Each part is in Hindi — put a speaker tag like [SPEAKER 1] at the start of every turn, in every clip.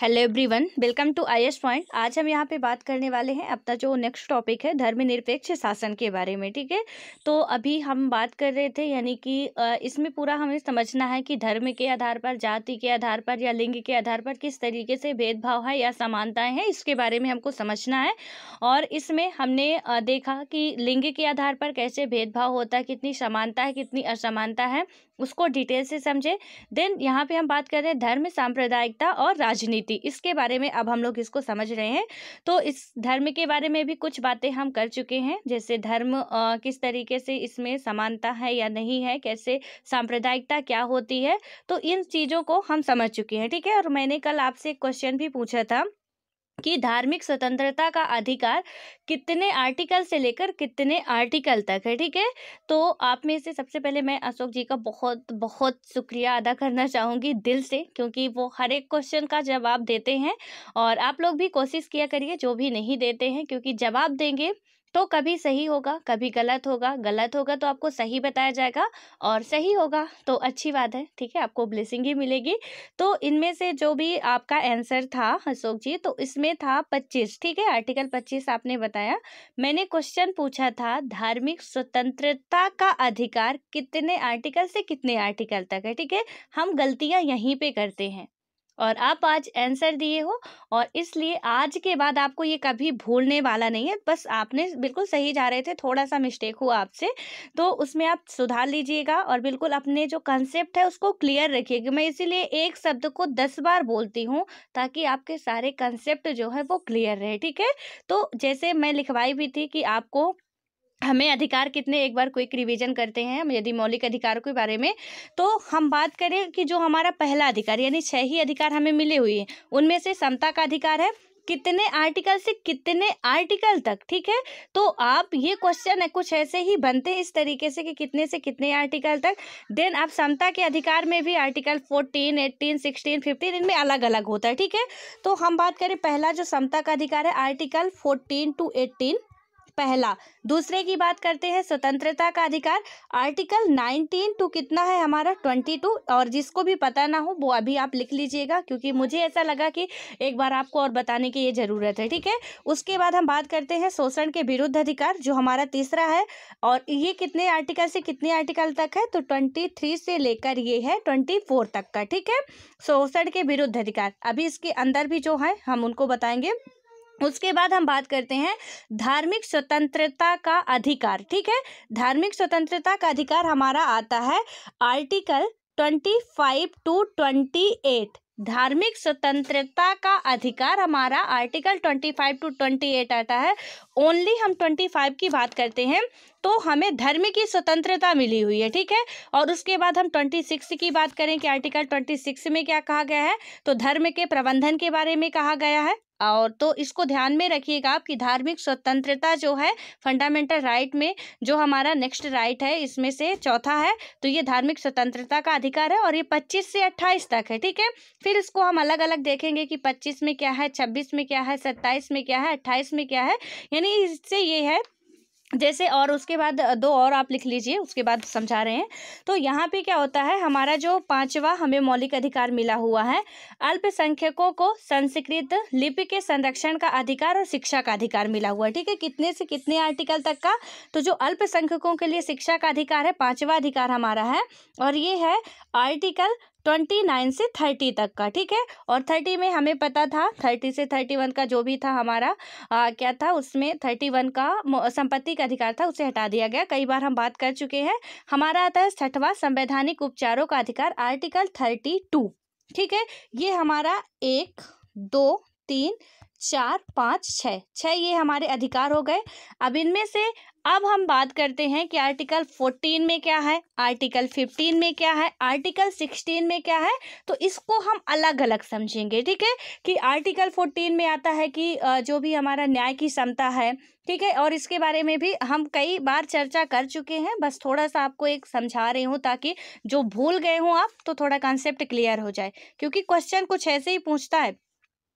[SPEAKER 1] hello everyone welcome to I point आज हम यहाँ पे बात करने वाले हैं अपना जो नेक्स्ट टॉपिक है धर्मनिरपेक्ष शासन के बारे में ठीक है तो अभी हम बात कर रहे थे यानी कि इसमें पूरा हमें समझना है कि धर्म के आधार पर जाति के आधार पर या लिंग के आधार पर किस तरीके से भेदभाव है या समानताएँ हैं इसके बारे में हमको समझना है और इसमें हमने देखा कि लिंग के आधार पर कैसे भेदभाव होता है कितनी समानता है कितनी असमानता है उसको डिटेल से समझे देन यहाँ पर हम बात कर रहे हैं धर्म साम्प्रदायिकता और राजनीति थी इसके बारे में अब हम लोग इसको समझ रहे हैं तो इस धर्म के बारे में भी कुछ बातें हम कर चुके हैं जैसे धर्म आ, किस तरीके से इसमें समानता है या नहीं है कैसे सांप्रदायिकता क्या होती है तो इन चीज़ों को हम समझ चुके हैं ठीक है और मैंने कल आपसे एक क्वेश्चन भी पूछा था कि धार्मिक स्वतंत्रता का अधिकार कितने आर्टिकल से लेकर कितने आर्टिकल तक है ठीक है तो आप में से सबसे पहले मैं अशोक जी का बहुत बहुत शुक्रिया अदा करना चाहूँगी दिल से क्योंकि वो हर एक क्वेश्चन का जवाब देते हैं और आप लोग भी कोशिश किया करिए जो भी नहीं देते हैं क्योंकि जवाब देंगे तो कभी सही होगा कभी गलत होगा गलत होगा तो आपको सही बताया जाएगा और सही होगा तो अच्छी बात है ठीक है आपको ब्लेसिंग ही मिलेगी तो इनमें से जो भी आपका आंसर था अशोक जी तो इसमें था पच्चीस ठीक है आर्टिकल पच्चीस आपने बताया मैंने क्वेश्चन पूछा था धार्मिक स्वतंत्रता का अधिकार कितने आर्टिकल से कितने आर्टिकल तक है ठीक है हम गलतियाँ यहीं पर करते हैं और आप आज आंसर दिए हो और इसलिए आज के बाद आपको ये कभी भूलने वाला नहीं है बस आपने बिल्कुल सही जा रहे थे थोड़ा सा मिस्टेक हुआ आपसे तो उसमें आप सुधार लीजिएगा और बिल्कुल अपने जो कंसेप्ट है उसको क्लियर रखिएगा मैं इसीलिए एक शब्द को दस बार बोलती हूँ ताकि आपके सारे कंसेप्ट जो है वो क्लियर रहे ठीक है तो जैसे मैं लिखवाई भी थी कि आपको हमें अधिकार कितने एक बार क्विक रिवीजन करते हैं यदि मौलिक अधिकारों के बारे में तो हम बात करें कि जो हमारा पहला अधिकार यानी छह ही अधिकार हमें मिले हुए हैं उनमें से समता का अधिकार है कितने आर्टिकल से कितने आर्टिकल तक ठीक है तो आप ये क्वेश्चन है कुछ ऐसे ही बनते हैं इस तरीके से कि कितने से कितने आर्टिकल तक देन आप समता के अधिकार में भी article fourteen eighteen sixteen fifteen इनमें अलग अलग होता है ठीक है तो हम बात करें पहला जो समता का अधिकार है आर्टिकल फोर्टीन टू एट्टीन पहला दूसरे की बात करते हैं स्वतंत्रता का अधिकार आर्टिकल 19 टू कितना है हमारा 22 और जिसको भी पता ना हो वो अभी आप लिख लीजिएगा क्योंकि मुझे ऐसा लगा कि एक बार आपको और बताने की ये ज़रूरत है ठीक है उसके बाद हम बात करते हैं शोषण के विरुद्ध अधिकार जो हमारा तीसरा है और ये कितने आर्टिकल से कितने आर्टिकल तक है तो ट्वेंटी से लेकर ये है ट्वेंटी तक का ठीक है शोषण के विरुद्ध अधिकार अभी इसके अंदर भी जो है हम उनको बताएंगे उसके बाद हम बात करते हैं धार्मिक स्वतंत्रता का अधिकार ठीक है धार्मिक स्वतंत्रता का अधिकार हमारा आता है article twenty five to twenty eight धार्मिक स्वतंत्रता का अधिकार हमारा article twenty five to twenty eight आता है ओनली हम ट्वेंटी फाइव की बात करते हैं तो हमें धर्म की स्वतंत्रता मिली हुई है ठीक है और उसके बाद हम ट्वेंटी सिक्स की बात करें कि आर्टिकल ट्वेंटी सिक्स में क्या कहा गया है तो धर्म के प्रबंधन के बारे में कहा गया है और तो इसको ध्यान में रखिएगा आपकी धार्मिक स्वतंत्रता जो है फंडामेंटल राइट में जो हमारा नेक्स्ट राइट है इसमें से चौथा है तो ये धार्मिक स्वतंत्रता का अधिकार है और ये पच्चीस से अट्ठाईस तक है ठीक है फिर इसको हम अलग अलग देखेंगे कि पच्चीस में क्या है छब्बीस में क्या है सत्ताईस में क्या है अट्ठाईस में क्या है यानी इससे ये है जैसे और उसके बाद दो और आप लिख लीजिए उसके बाद समझा रहे हैं तो यहाँ पे क्या होता है हमारा जो पांचवा हमें मौलिक अधिकार मिला हुआ है अल्पसंख्यकों को संस्कृत लिपि के संरक्षण का अधिकार और शिक्षा का अधिकार मिला हुआ है ठीक है कितने से कितने आर्टिकल तक का तो जो अल्पसंख्यकों के लिए शिक्षा का अधिकार है पाँचवा अधिकार हमारा है और ये है आर्टिकल ट्वेंटी नाइन से थर्टी तक का ठीक है और थर्टी में हमें पता था थर्टी से थर्टी वन का जो भी था हमारा आ, क्या था उसमें थर्टी वन का संपत्ति का अधिकार था उसे हटा दिया गया कई बार हम बात कर चुके हैं हमारा आता है छठवा संवैधानिक उपचारों का अधिकार आर्टिकल थर्टी टू ठीक है ये हमारा एक दो तीन चार पाँच छः छः ये हमारे अधिकार हो गए अब इनमें से अब हम बात करते हैं कि आर्टिकल फोर्टीन में क्या है आर्टिकल फिफ्टीन में क्या है आर्टिकल सिक्सटीन में क्या है तो इसको हम अलग अलग समझेंगे ठीक है कि आर्टिकल फोर्टीन में आता है कि जो भी हमारा न्याय की क्षमता है ठीक है और इसके बारे में भी हम कई बार चर्चा कर चुके हैं बस थोड़ा सा आपको एक समझा रही हूँ ताकि जो भूल गए हों आप तो थोड़ा कॉन्सेप्ट क्लियर हो जाए क्योंकि क्वेश्चन कुछ ऐसे ही पूछता है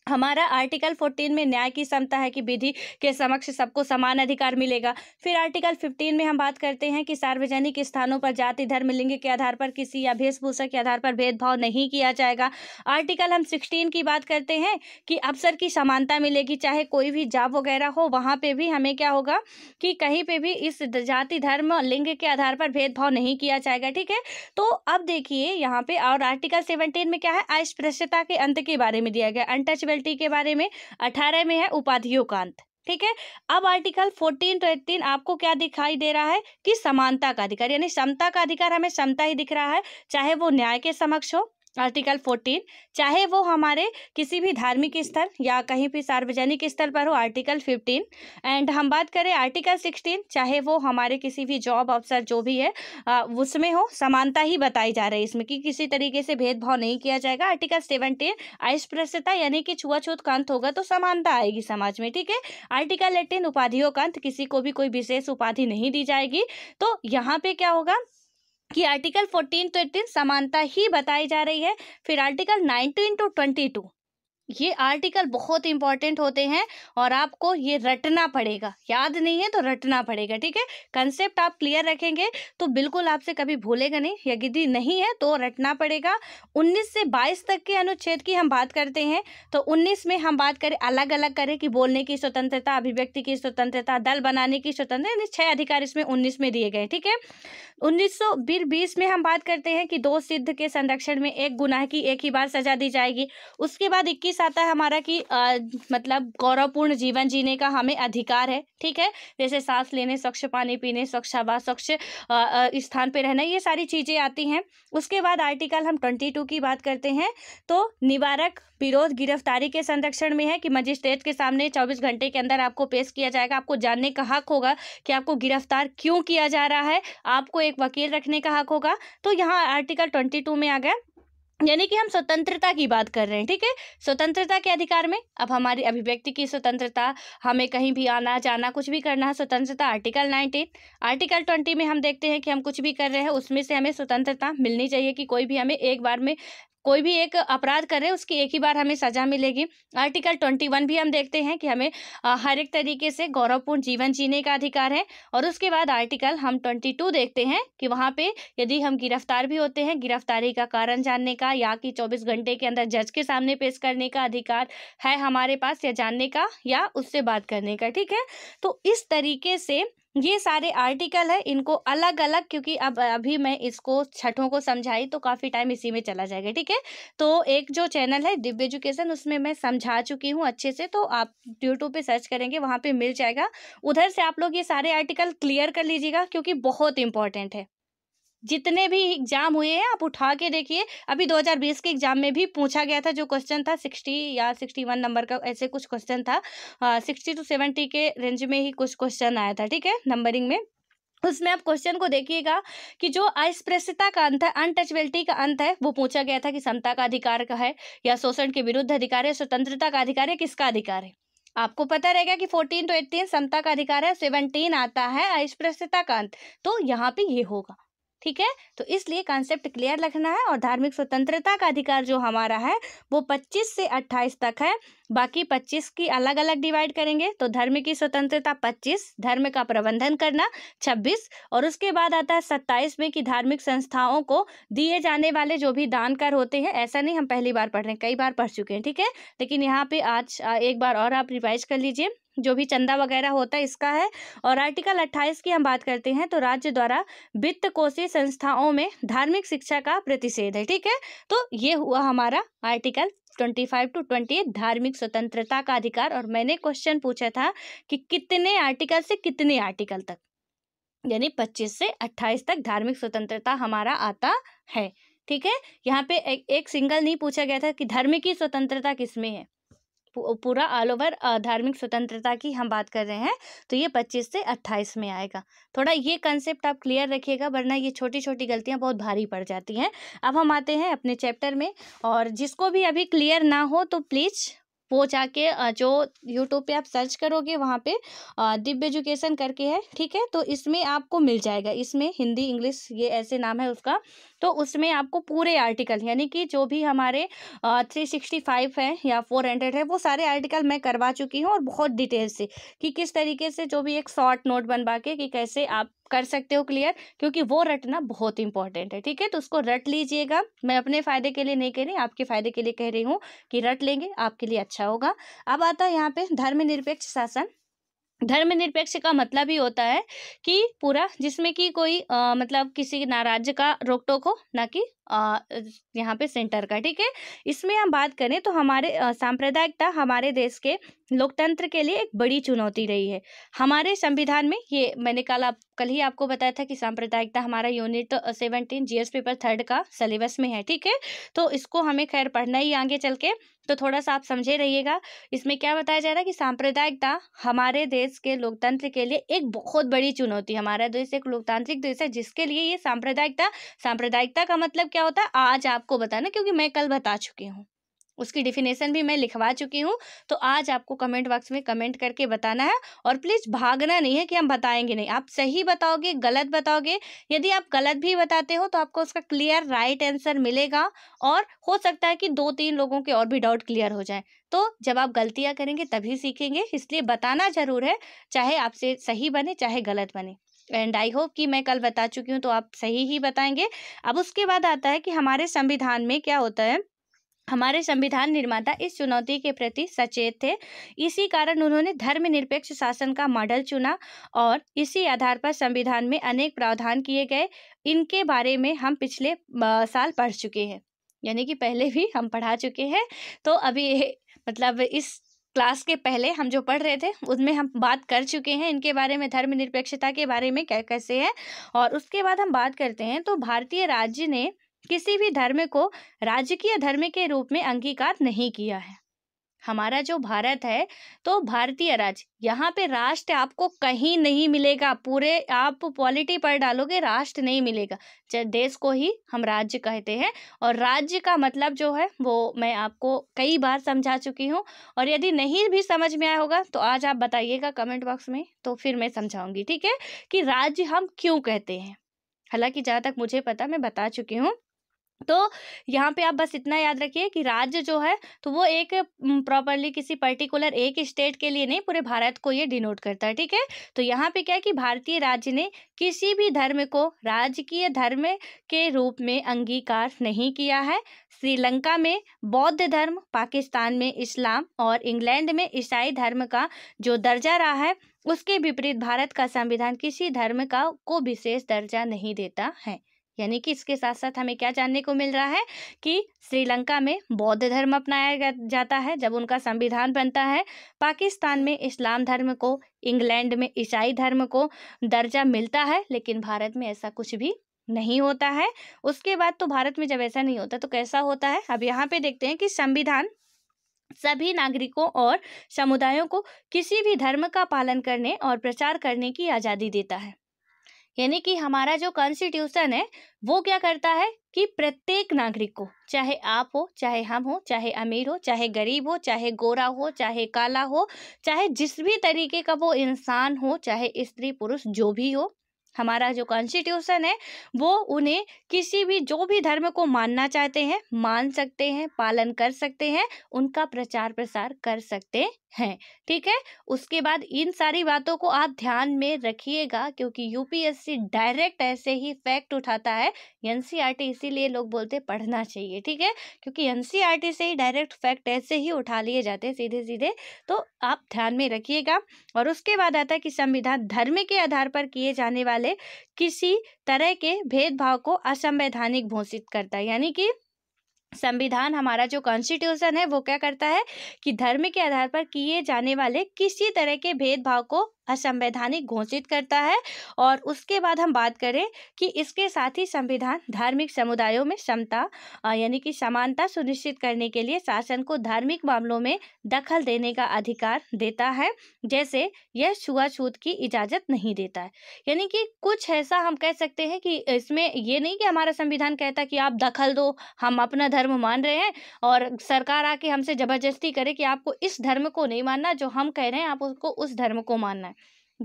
[SPEAKER 1] हमारा आर्टिकल 14 में न्याय की समता है कि विधि के समक्ष सबको समान अधिकार मिलेगा फिर आर्टिकल 15 में हम बात करते हैं कि सार्वजनिक स्थानों पर जाति धर्म लिंग के आधार पर किसी या वेशभूषा के आधार पर भेदभाव नहीं किया जाएगा आर्टिकल हम 16 की बात करते हैं कि अवसर की समानता मिलेगी चाहे कोई भी जॉब वगैरह हो वहाँ पर भी हमें क्या होगा कि कहीं पर भी इस जाति धर्म लिंग के आधार पर भेदभाव नहीं किया जाएगा ठीक है तो अब देखिए यहाँ पे और आर्टिकल सेवनटीन में क्या है अस्पृश्यता के अंत के बारे में दिया गया अनटचेबल फैकल्टी के बारे में अठारह में है उपाधियों का अंत ठीक है अब आर्टिकल फोर्टीन टू आपको क्या दिखाई दे रहा है कि समानता का अधिकार यानी समता का अधिकार हमें समता ही दिख रहा है चाहे वो न्याय के समक्ष हो आर्टिकल फोर्टीन चाहे वो हमारे किसी भी धार्मिक स्थल या कहीं भी सार्वजनिक स्थल पर हो आर्टिकल फिफ्टीन एंड हम बात करें आर्टिकल सिक्सटीन चाहे वो हमारे किसी भी जॉब अवसर जो भी है उसमें हो समानता ही बताई जा रही है इसमें कि किसी तरीके से भेदभाव नहीं किया जाएगा आर्टिकल सेवनटीन अस्पृश्यता यानी कि छुआछूत का अंत होगा तो समानता आएगी समाज में ठीक है आर्टिकल एटीन उपाधियों का अंत किसी को भी कोई विशेष उपाधि नहीं दी जाएगी तो यहाँ पर क्या होगा कि आर्टिकल फोर्टीन टू तो एटीन समानता ही बताई जा रही है फिर article nineteen to twenty two ये आर्टिकल बहुत इंपॉर्टेंट होते हैं और आपको ये रटना पड़ेगा याद नहीं है तो रटना पड़ेगा ठीक है कंसेप्ट आप क्लियर रखेंगे तो बिल्कुल आपसे कभी भूलेगा नहीं यदि नहीं है तो रटना पड़ेगा 19 से 22 तक के अनुच्छेद की हम बात करते हैं तो 19 में हम बात करें अलग अलग करें कि बोलने की स्वतंत्रता अभिव्यक्ति की स्वतंत्रता दल बनाने की स्वतंत्रता यानी छः अधिकार इसमें उन्नीस में दिए गए ठीक है उन्नीस सौ में हम बात करते हैं कि दो सिद्ध के संरक्षण में एक गुनाह की एक ही बार सजा दी जाएगी उसके बाद इक्कीस आदेश आता है हमारा कि आ, मतलब गौरवपूर्ण जीवन जीने का हमें अधिकार है ठीक है जैसे सांस लेने स्वच्छ पानी पीने स्वच्छ हवा स्वच्छ स्थान पर रहना ये सारी चीज़ें आती हैं उसके बाद आर्टिकल हम ट्वेंटी टू की बात करते हैं तो निवारक विरोध गिरफ्तारी के संरक्षण में है कि मजिस्ट्रेट के सामने चौबीस घंटे के अंदर आपको पेश किया जाएगा आपको जानने का हक होगा कि आपको गिरफ्तार क्यों किया जा रहा है आपको एक वकील रखने का हक होगा तो यहाँ आर्टिकल ट्वेंटी टू में आ गया यानी कि हम स्वतंत्रता की बात कर रहे हैं ठीक है स्वतंत्रता के अधिकार में अब हमारी अभिव्यक्ति की स्वतंत्रता हमें कहीं भी आना जाना कुछ भी करना है स्वतंत्रता आर्टिकल नाइनटीन आर्टिकल ट्वेंटी में हम देखते हैं कि हम कुछ भी कर रहे हैं उसमें से हमें स्वतंत्रता मिलनी चाहिए कि कोई भी हमें एक बार में कोई भी एक अपराध कर रहे हैं उसकी एक ही बार हमें सजा मिलेगी आर्टिकल ट्वेंटी वन भी हम देखते हैं कि हमें हर एक तरीके से गौरवपूर्ण जीवन जीने का अधिकार है और उसके बाद आर्टिकल हम ट्वेंटी टू देखते हैं कि वहाँ पे यदि हम गिरफ्तार भी होते हैं गिरफ्तारी का कारण जानने का या कि चौबीस घंटे के अंदर जज के सामने पेश करने का अधिकार है हमारे पास या जानने का या उससे बात करने का ठीक है तो इस तरीके से ये सारे आर्टिकल है इनको अलग अलग क्योंकि अब अभी मैं इसको छठों को समझाई तो काफ़ी टाइम इसी में चला जाएगा ठीक है तो एक जो चैनल है दिव्य एजुकेशन उसमें मैं समझा चुकी हूँ अच्छे से तो आप यूट्यूब पर सर्च करेंगे वहाँ पर मिल जाएगा उधर से आप लोग ये सारे आर्टिकल क्लियर कर लीजिएगा क्योंकि बहुत इंपॉर्टेंट है जितने भी एग्ज़ाम हुए हैं आप उठा के देखिए अभी 2020 के एग्ज़ाम में भी पूछा गया था जो क्वेश्चन था 60 या 61 नंबर का ऐसे कुछ क्वेश्चन था आ, 60 टू 70 के रेंज में ही कुछ क्वेश्चन आया था ठीक है नंबरिंग में उसमें आप क्वेश्चन को देखिएगा कि जो अस्पृश्यता का अंत है अनटचबिलिटी का अंत है वो पूछा गया था कि समता का अधिकार का है या शोषण के विरुद्ध अधिकार है स्वतंत्रता का अधिकार है किसका अधिकार है आपको पता रहेगा कि फोर्टीन टू एट्टीन समता का अधिकार है सेवनटीन आता है अस्पृश्यता का अंत तो यहाँ पे ये होगा ठीक है तो इसलिए कॉन्सेप्ट क्लियर रखना है और धार्मिक स्वतंत्रता का अधिकार जो हमारा है वो 25 से 28 तक है बाकी पच्चीस की अलग अलग डिवाइड करेंगे तो धर्म की स्वतंत्रता पच्चीस धर्म का प्रबंधन करना छब्बीस और उसके बाद आता है सत्ताईस में कि धार्मिक संस्थाओं को दिए जाने वाले जो भी दान कर होते हैं ऐसा नहीं हम पहली बार पढ़ रहे हैं कई बार पढ़ चुके हैं ठीक है लेकिन यहाँ पे आज एक बार और आप रिवाइज कर लीजिए जो भी चंदा वगैरह होता है इसका है और आर्टिकल 28 की हम बात करते हैं तो राज्य द्वारा वित्त कोषीय संस्थाओं में धार्मिक शिक्षा का प्रतिषेध है ठीक है तो ये हुआ हमारा article twenty five to twenty धार्मिक स्वतंत्रता का अधिकार और मैंने क्वेश्चन पूछा था कि कितने आर्टिकल से कितने आर्टिकल तक यानी पच्चीस से अट्ठाईस तक धार्मिक स्वतंत्रता हमारा आता है ठीक है यहाँ पे एक, एक सिंगल नहीं पूछा गया था कि धर्म की स्वतंत्रता किसमें है पूरा ऑल ओवर धार्मिक स्वतंत्रता की हम बात कर रहे हैं तो ये पच्चीस से अट्ठाईस में आएगा थोड़ा ये कंसेप्ट आप क्लियर रखिएगा वरना ये छोटी छोटी गलतियाँ बहुत भारी पड़ जाती हैं अब हम आते हैं अपने चैप्टर में और जिसको भी अभी क्लियर ना हो तो प्लीज़ वो जाके जो यूट्यूब पे आप सर्च करोगे वहाँ पे दिव्य एजुकेशन करके है ठीक है तो इसमें आपको मिल जाएगा इसमें हिंदी इंग्लिश ये ऐसे नाम है उसका तो उसमें आपको पूरे आर्टिकल यानी कि जो भी हमारे थ्री सिक्सटी फाइव है या फोर हंड्रेड है वो सारे आर्टिकल मैं करवा चुकी हूँ और बहुत डिटेल से कि किस तरीके से जो भी एक शॉर्ट नोट बनवा के कि कैसे आप कर सकते हो क्लियर क्योंकि वो रटना बहुत इंपॉर्टेंट है ठीक है तो उसको रट लीजिएगा मैं अपने फ़ायदे के लिए नहीं कह रही आपके फ़ायदे के लिए कह रही हूँ कि रट लेंगे आपके लिए अच्छा होगा अब आता है यहाँ पे धर्मनिरपेक्ष शासन धर्मनिरपेक्ष का मतलब ही होता है कि पूरा जिसमें कि कोई मतलब किसी नाराज्य का रोक टोक हो ना कि यहाँ पे सेंटर का ठीक है इसमें हम बात करें तो हमारे सांप्रदायिकता हमारे देश के लोकतंत्र के लिए एक बड़ी चुनौती रही है हमारे संविधान में ये मैंने कल आप कल ही आपको बताया था कि सांप्रदायिकता हमारा unit seventeen GS paper third का सिलेबस में है ठीक है तो इसको हमें खैर पढ़ना ही आगे चल के तो थोड़ा सा आप समझे रहिएगा इसमें क्या बताया जा रहा है कि सांप्रदायिकता हमारे देश के लोकतंत्र के लिए एक बहुत बड़ी चुनौती हमारा देश एक लोकतांत्रिक देश है जिसके लिए ये सांप्रदायिकता सांप्रदायिकता का मतलब क्या होता है आज आपको बताना क्योंकि मैं कल बता चुकी हूँ उसकी डिफिनेशन भी मैं लिखवा चुकी हूँ तो आज आपको कमेंट बॉक्स में कमेंट करके बताना है और प्लीज़ भागना नहीं है कि हम बताएंगे नहीं आप सही बताओगे गलत बताओगे यदि आप गलत भी बताते हो तो आपको उसका क्लियर राइट आंसर मिलेगा और हो सकता है कि दो तीन लोगों के और भी डाउट क्लियर हो जाए तो जब आप गलतियाँ करेंगे तभी सीखेंगे इसलिए बताना ज़रूर है चाहे आपसे सही बने चाहे गलत बने एंड आई होप कि मैं कल बता चुकी हूँ तो आप सही ही बताएंगे अब उसके बाद आता है कि हमारे संविधान में क्या होता है हमारे संविधान निर्माता इस चुनौती के प्रति सचेत थे इसी कारण उन्होंने धर्मनिरपेक्ष शासन का मॉडल चुना और इसी आधार पर संविधान में अनेक प्रावधान किए गए इनके बारे में हम पिछले साल पढ़ चुके हैं यानी कि पहले भी हम पढ़ा चुके हैं तो अभी मतलब इस क्लास के पहले हम जो पढ़ रहे थे उसमें हम बात कर चुके हैं इनके बारे में धर्मनिरपेक्षता के बारे में क्या कैसे है और उसके बाद हम बात करते हैं तो भारतीय राज्य ने किसी भी धर्म को राजकीय धर्म के रूप में अंगीकार नहीं किया है हमारा जो भारत है तो भारतीय राज्य यहाँ पे राष्ट्र आपको कहीं नहीं मिलेगा पूरे आप पॉलिटी पर डालोगे राष्ट्र नहीं मिलेगा देश को ही हम राज्य कहते हैं और राज्य का मतलब जो है वो मैं आपको कई बार समझा चुकी हूँ और यदि नहीं भी समझ में आया होगा तो आज आप बताइएगा कमेंट बॉक्स में तो फिर मैं समझाऊंगी ठीक है कि राज्य हम क्यों कहते हैं हालांकि जहाँ तक मुझे पता मैं बता चुकी हूँ तो यहाँ पे आप बस इतना याद रखिए कि राज्य जो है तो वो एक प्रॉपरली किसी पर्टिकुलर एक स्टेट के लिए नहीं पूरे भारत को ये डिनोट करता है ठीक है तो यहाँ पे क्या है कि भारतीय राज्य ने किसी भी धर्म को राजकीय धर्म के रूप में अंगीकार नहीं किया है श्रीलंका में बौद्ध धर्म पाकिस्तान में इस्लाम और इंग्लैंड में ईसाई धर्म का जो दर्जा रहा है उसके विपरीत भारत का संविधान किसी धर्म का को विशेष दर्जा नहीं देता है यानी कि इसके साथ साथ हमें क्या जानने को मिल रहा है कि श्रीलंका में बौद्ध धर्म अपनाया जाता है जब उनका संविधान बनता है पाकिस्तान में इस्लाम धर्म को इंग्लैंड में ईसाई धर्म को दर्जा मिलता है लेकिन भारत में ऐसा कुछ भी नहीं होता है उसके बाद तो भारत में जब ऐसा नहीं होता तो कैसा होता है अब यहाँ पे देखते हैं कि संविधान सभी नागरिकों और समुदायों को किसी भी धर्म का पालन करने और प्रचार करने की आज़ादी देता है यानी कि हमारा जो कॉन्स्टिट्यूशन है वो क्या करता है कि प्रत्येक नागरिक को चाहे आप हो चाहे हम हो चाहे अमीर हो चाहे गरीब हो चाहे गोरा हो चाहे काला हो चाहे जिस भी तरीके का वो इंसान हो चाहे स्त्री पुरुष जो भी हो हमारा जो कॉन्स्टिट्यूशन है वो उन्हें किसी भी जो भी धर्म को मानना चाहते हैं मान सकते हैं पालन कर सकते हैं उनका प्रचार प्रसार कर सकते हैं ठीक है उसके बाद इन सारी बातों को आप ध्यान में रखिएगा क्योंकि यूपीएससी डायरेक्ट ऐसे ही फैक्ट उठाता है एनसीईआरटी इसीलिए लोग बोलते पढ़ना चाहिए ठीक है क्योंकि एनसीईआरटी से ही डायरेक्ट फैक्ट ऐसे ही उठा लिए जाते हैं सीधे सीधे तो आप ध्यान में रखिएगा और उसके बाद आता है कि संविधान धर्म के आधार पर किए जाने वाले किसी तरह के भेदभाव को असंवैधानिक घोषित करता है यानी कि संविधान हमारा जो कॉन्स्टिट्यूशन है वो क्या करता है कि धर्म के आधार पर किए जाने वाले किसी तरह के भेदभाव को असंवैधानिक घोषित करता है और उसके बाद हम बात करें कि इसके साथ ही संविधान धार्मिक समुदायों में समता यानी कि समानता सुनिश्चित करने के लिए शासन को धार्मिक मामलों में दखल देने का अधिकार देता है जैसे यह छुआछूत की इजाज़त नहीं देता है यानी कि कुछ ऐसा हम कह सकते हैं कि इसमें ये नहीं कि हमारा संविधान कहता कि आप दखल दो हम अपना धर्म मान रहे हैं और सरकार आके हमसे ज़बरदस्ती करे कि आपको इस धर्म को नहीं मानना जो हम कह रहे हैं आप उसको उस धर्म को मानना है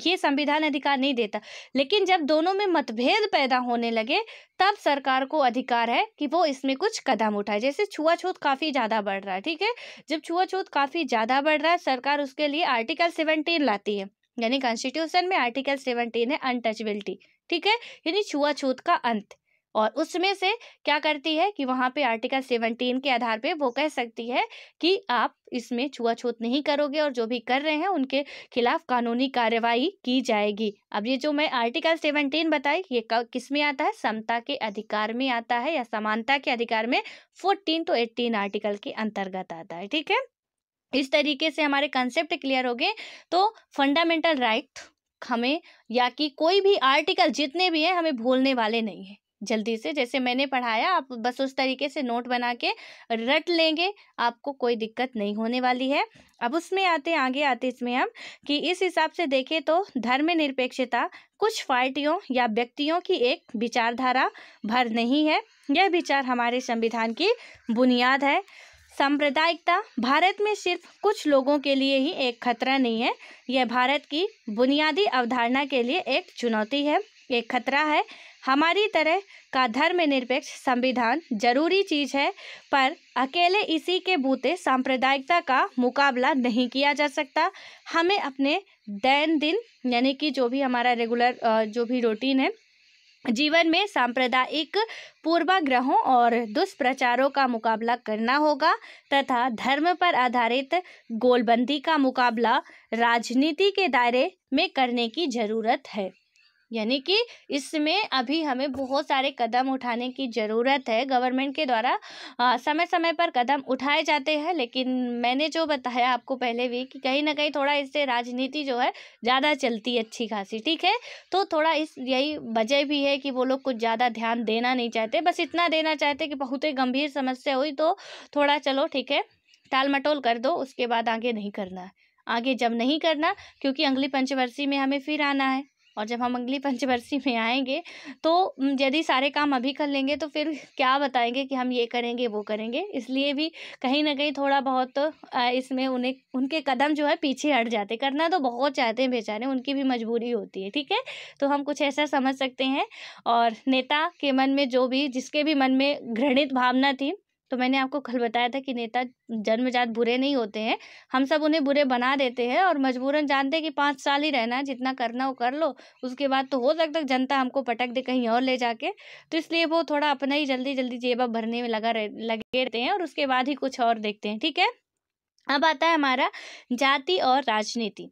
[SPEAKER 1] ये संविधान अधिकार नहीं देता लेकिन जब दोनों में मतभेद पैदा होने लगे तब सरकार को अधिकार है कि वो इसमें कुछ कदम उठाए जैसे छुआछूत काफ़ी ज़्यादा बढ़ रहा है ठीक है जब छुआछूत काफ़ी ज़्यादा बढ़ रहा है सरकार उसके लिए आर्टिकल सेवनटीन लाती है यानी कॉन्स्टिट्यूशन में आर्टिकल सेवनटीन है अनटचबिलिटी ठीक है यानी छुआछूत का अंत और उसमें से क्या करती है कि वहाँ पे आर्टिकल सेवनटीन के आधार पे वो कह सकती है कि आप इसमें छुआछूत नहीं करोगे और जो भी कर रहे हैं उनके खिलाफ कानूनी कार्रवाई की जाएगी अब ये जो मैं आर्टिकल सेवनटीन बताई ये किस में आता है समता के अधिकार में आता है या समानता के अधिकार में फोर्टीन टू एट्टीन आर्टिकल के अंतर्गत आता है ठीक है इस तरीके से हमारे कंसेप्ट क्लियर हो गए तो फंडामेंटल राइट हमें या कि कोई भी आर्टिकल जितने भी हैं हमें भूलने वाले नहीं हैं जल्दी से जैसे मैंने पढ़ाया आप बस उस तरीके से नोट बना के रट लेंगे आपको कोई दिक्कत नहीं होने वाली है अब उसमें आते आगे आते इसमें हम कि इस हिसाब से देखें तो धर्म निरपेक्षता कुछ पार्टियों या व्यक्तियों की एक विचारधारा भर नहीं है यह विचार हमारे संविधान की बुनियाद है साम्प्रदायिकता भारत में सिर्फ कुछ लोगों के लिए ही एक खतरा नहीं है यह भारत की बुनियादी अवधारणा के लिए एक चुनौती है एक खतरा है हमारी तरह का धर्मनिरपेक्ष संविधान जरूरी चीज़ है पर अकेले इसी के बूते सांप्रदायिकता का मुकाबला नहीं किया जा सकता हमें अपने दैन दिन यानी कि जो भी हमारा रेगुलर जो भी रूटीन है जीवन में सांप्रदायिक पूर्वाग्रहों और दुष्प्रचारों का मुकाबला करना होगा तथा धर्म पर आधारित गोलबंदी का मुकाबला राजनीति के दायरे में करने की जरूरत है यानी कि इसमें अभी हमें बहुत सारे कदम उठाने की ज़रूरत है गवर्नमेंट के द्वारा समय समय पर कदम उठाए जाते हैं लेकिन मैंने जो बताया आपको पहले भी कि कहीं ना कहीं थोड़ा इससे राजनीति जो है ज़्यादा चलती है अच्छी खासी ठीक है तो थोड़ा इस यही वजह भी है कि वो लोग कुछ ज़्यादा ध्यान देना नहीं चाहते बस इतना देना चाहते कि बहुत ही गंभीर समस्या हुई तो थोड़ा चलो ठीक है टाल मटोल कर दो उसके बाद आगे नहीं करना है आगे जब नहीं करना क्योंकि अगली पंचवर्षी में हमें फिर आना है और जब हम अगली पंचवर्षी में आएंगे तो यदि सारे काम अभी कर लेंगे तो फिर क्या बताएंगे कि हम ये करेंगे वो करेंगे इसलिए भी कहीं ना कहीं थोड़ा बहुत इसमें उन्हें उनके कदम जो है पीछे हट जाते करना तो बहुत चाहते हैं बेचारे उनकी भी मजबूरी होती है ठीक है तो हम कुछ ऐसा समझ सकते हैं और नेता के मन में जो भी जिसके भी मन में घृणित भावना थी तो मैंने आपको कल बताया था कि नेता जन्मजात बुरे नहीं होते हैं हम सब उन्हें बुरे बना देते हैं और मजबूरन जानते हैं कि पाँच साल ही रहना है जितना करना वो कर लो उसके बाद तो हो सकता है जनता हमको पटक दे कहीं और ले जाके तो इसलिए वो थोड़ा अपना ही जल्दी जल्दी जेबा भरने में लगा रह, लगे रहते हैं और उसके बाद ही कुछ और देखते हैं ठीक है अब आता है हमारा जाति और राजनीति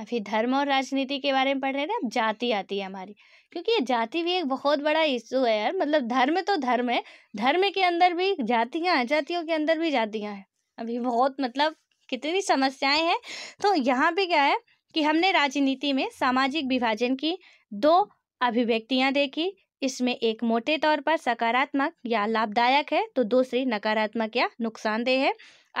[SPEAKER 1] अभी धर्म और राजनीति के बारे में पढ़ रहे थे अब जाति आती है हमारी क्योंकि ये जाति भी एक बहुत बड़ा इशू है यार मतलब धर्म तो धर्म है धर्म के अंदर भी जातियाँ हैं जातियों के अंदर भी जातियाँ हैं अभी बहुत मतलब कितनी समस्याएं हैं तो यहाँ पे क्या है कि हमने राजनीति में सामाजिक विभाजन की दो अभिव्यक्तियाँ देखी इसमें एक मोटे तौर पर सकारात्मक या लाभदायक है तो दूसरी नकारात्मक या नुकसानदेह है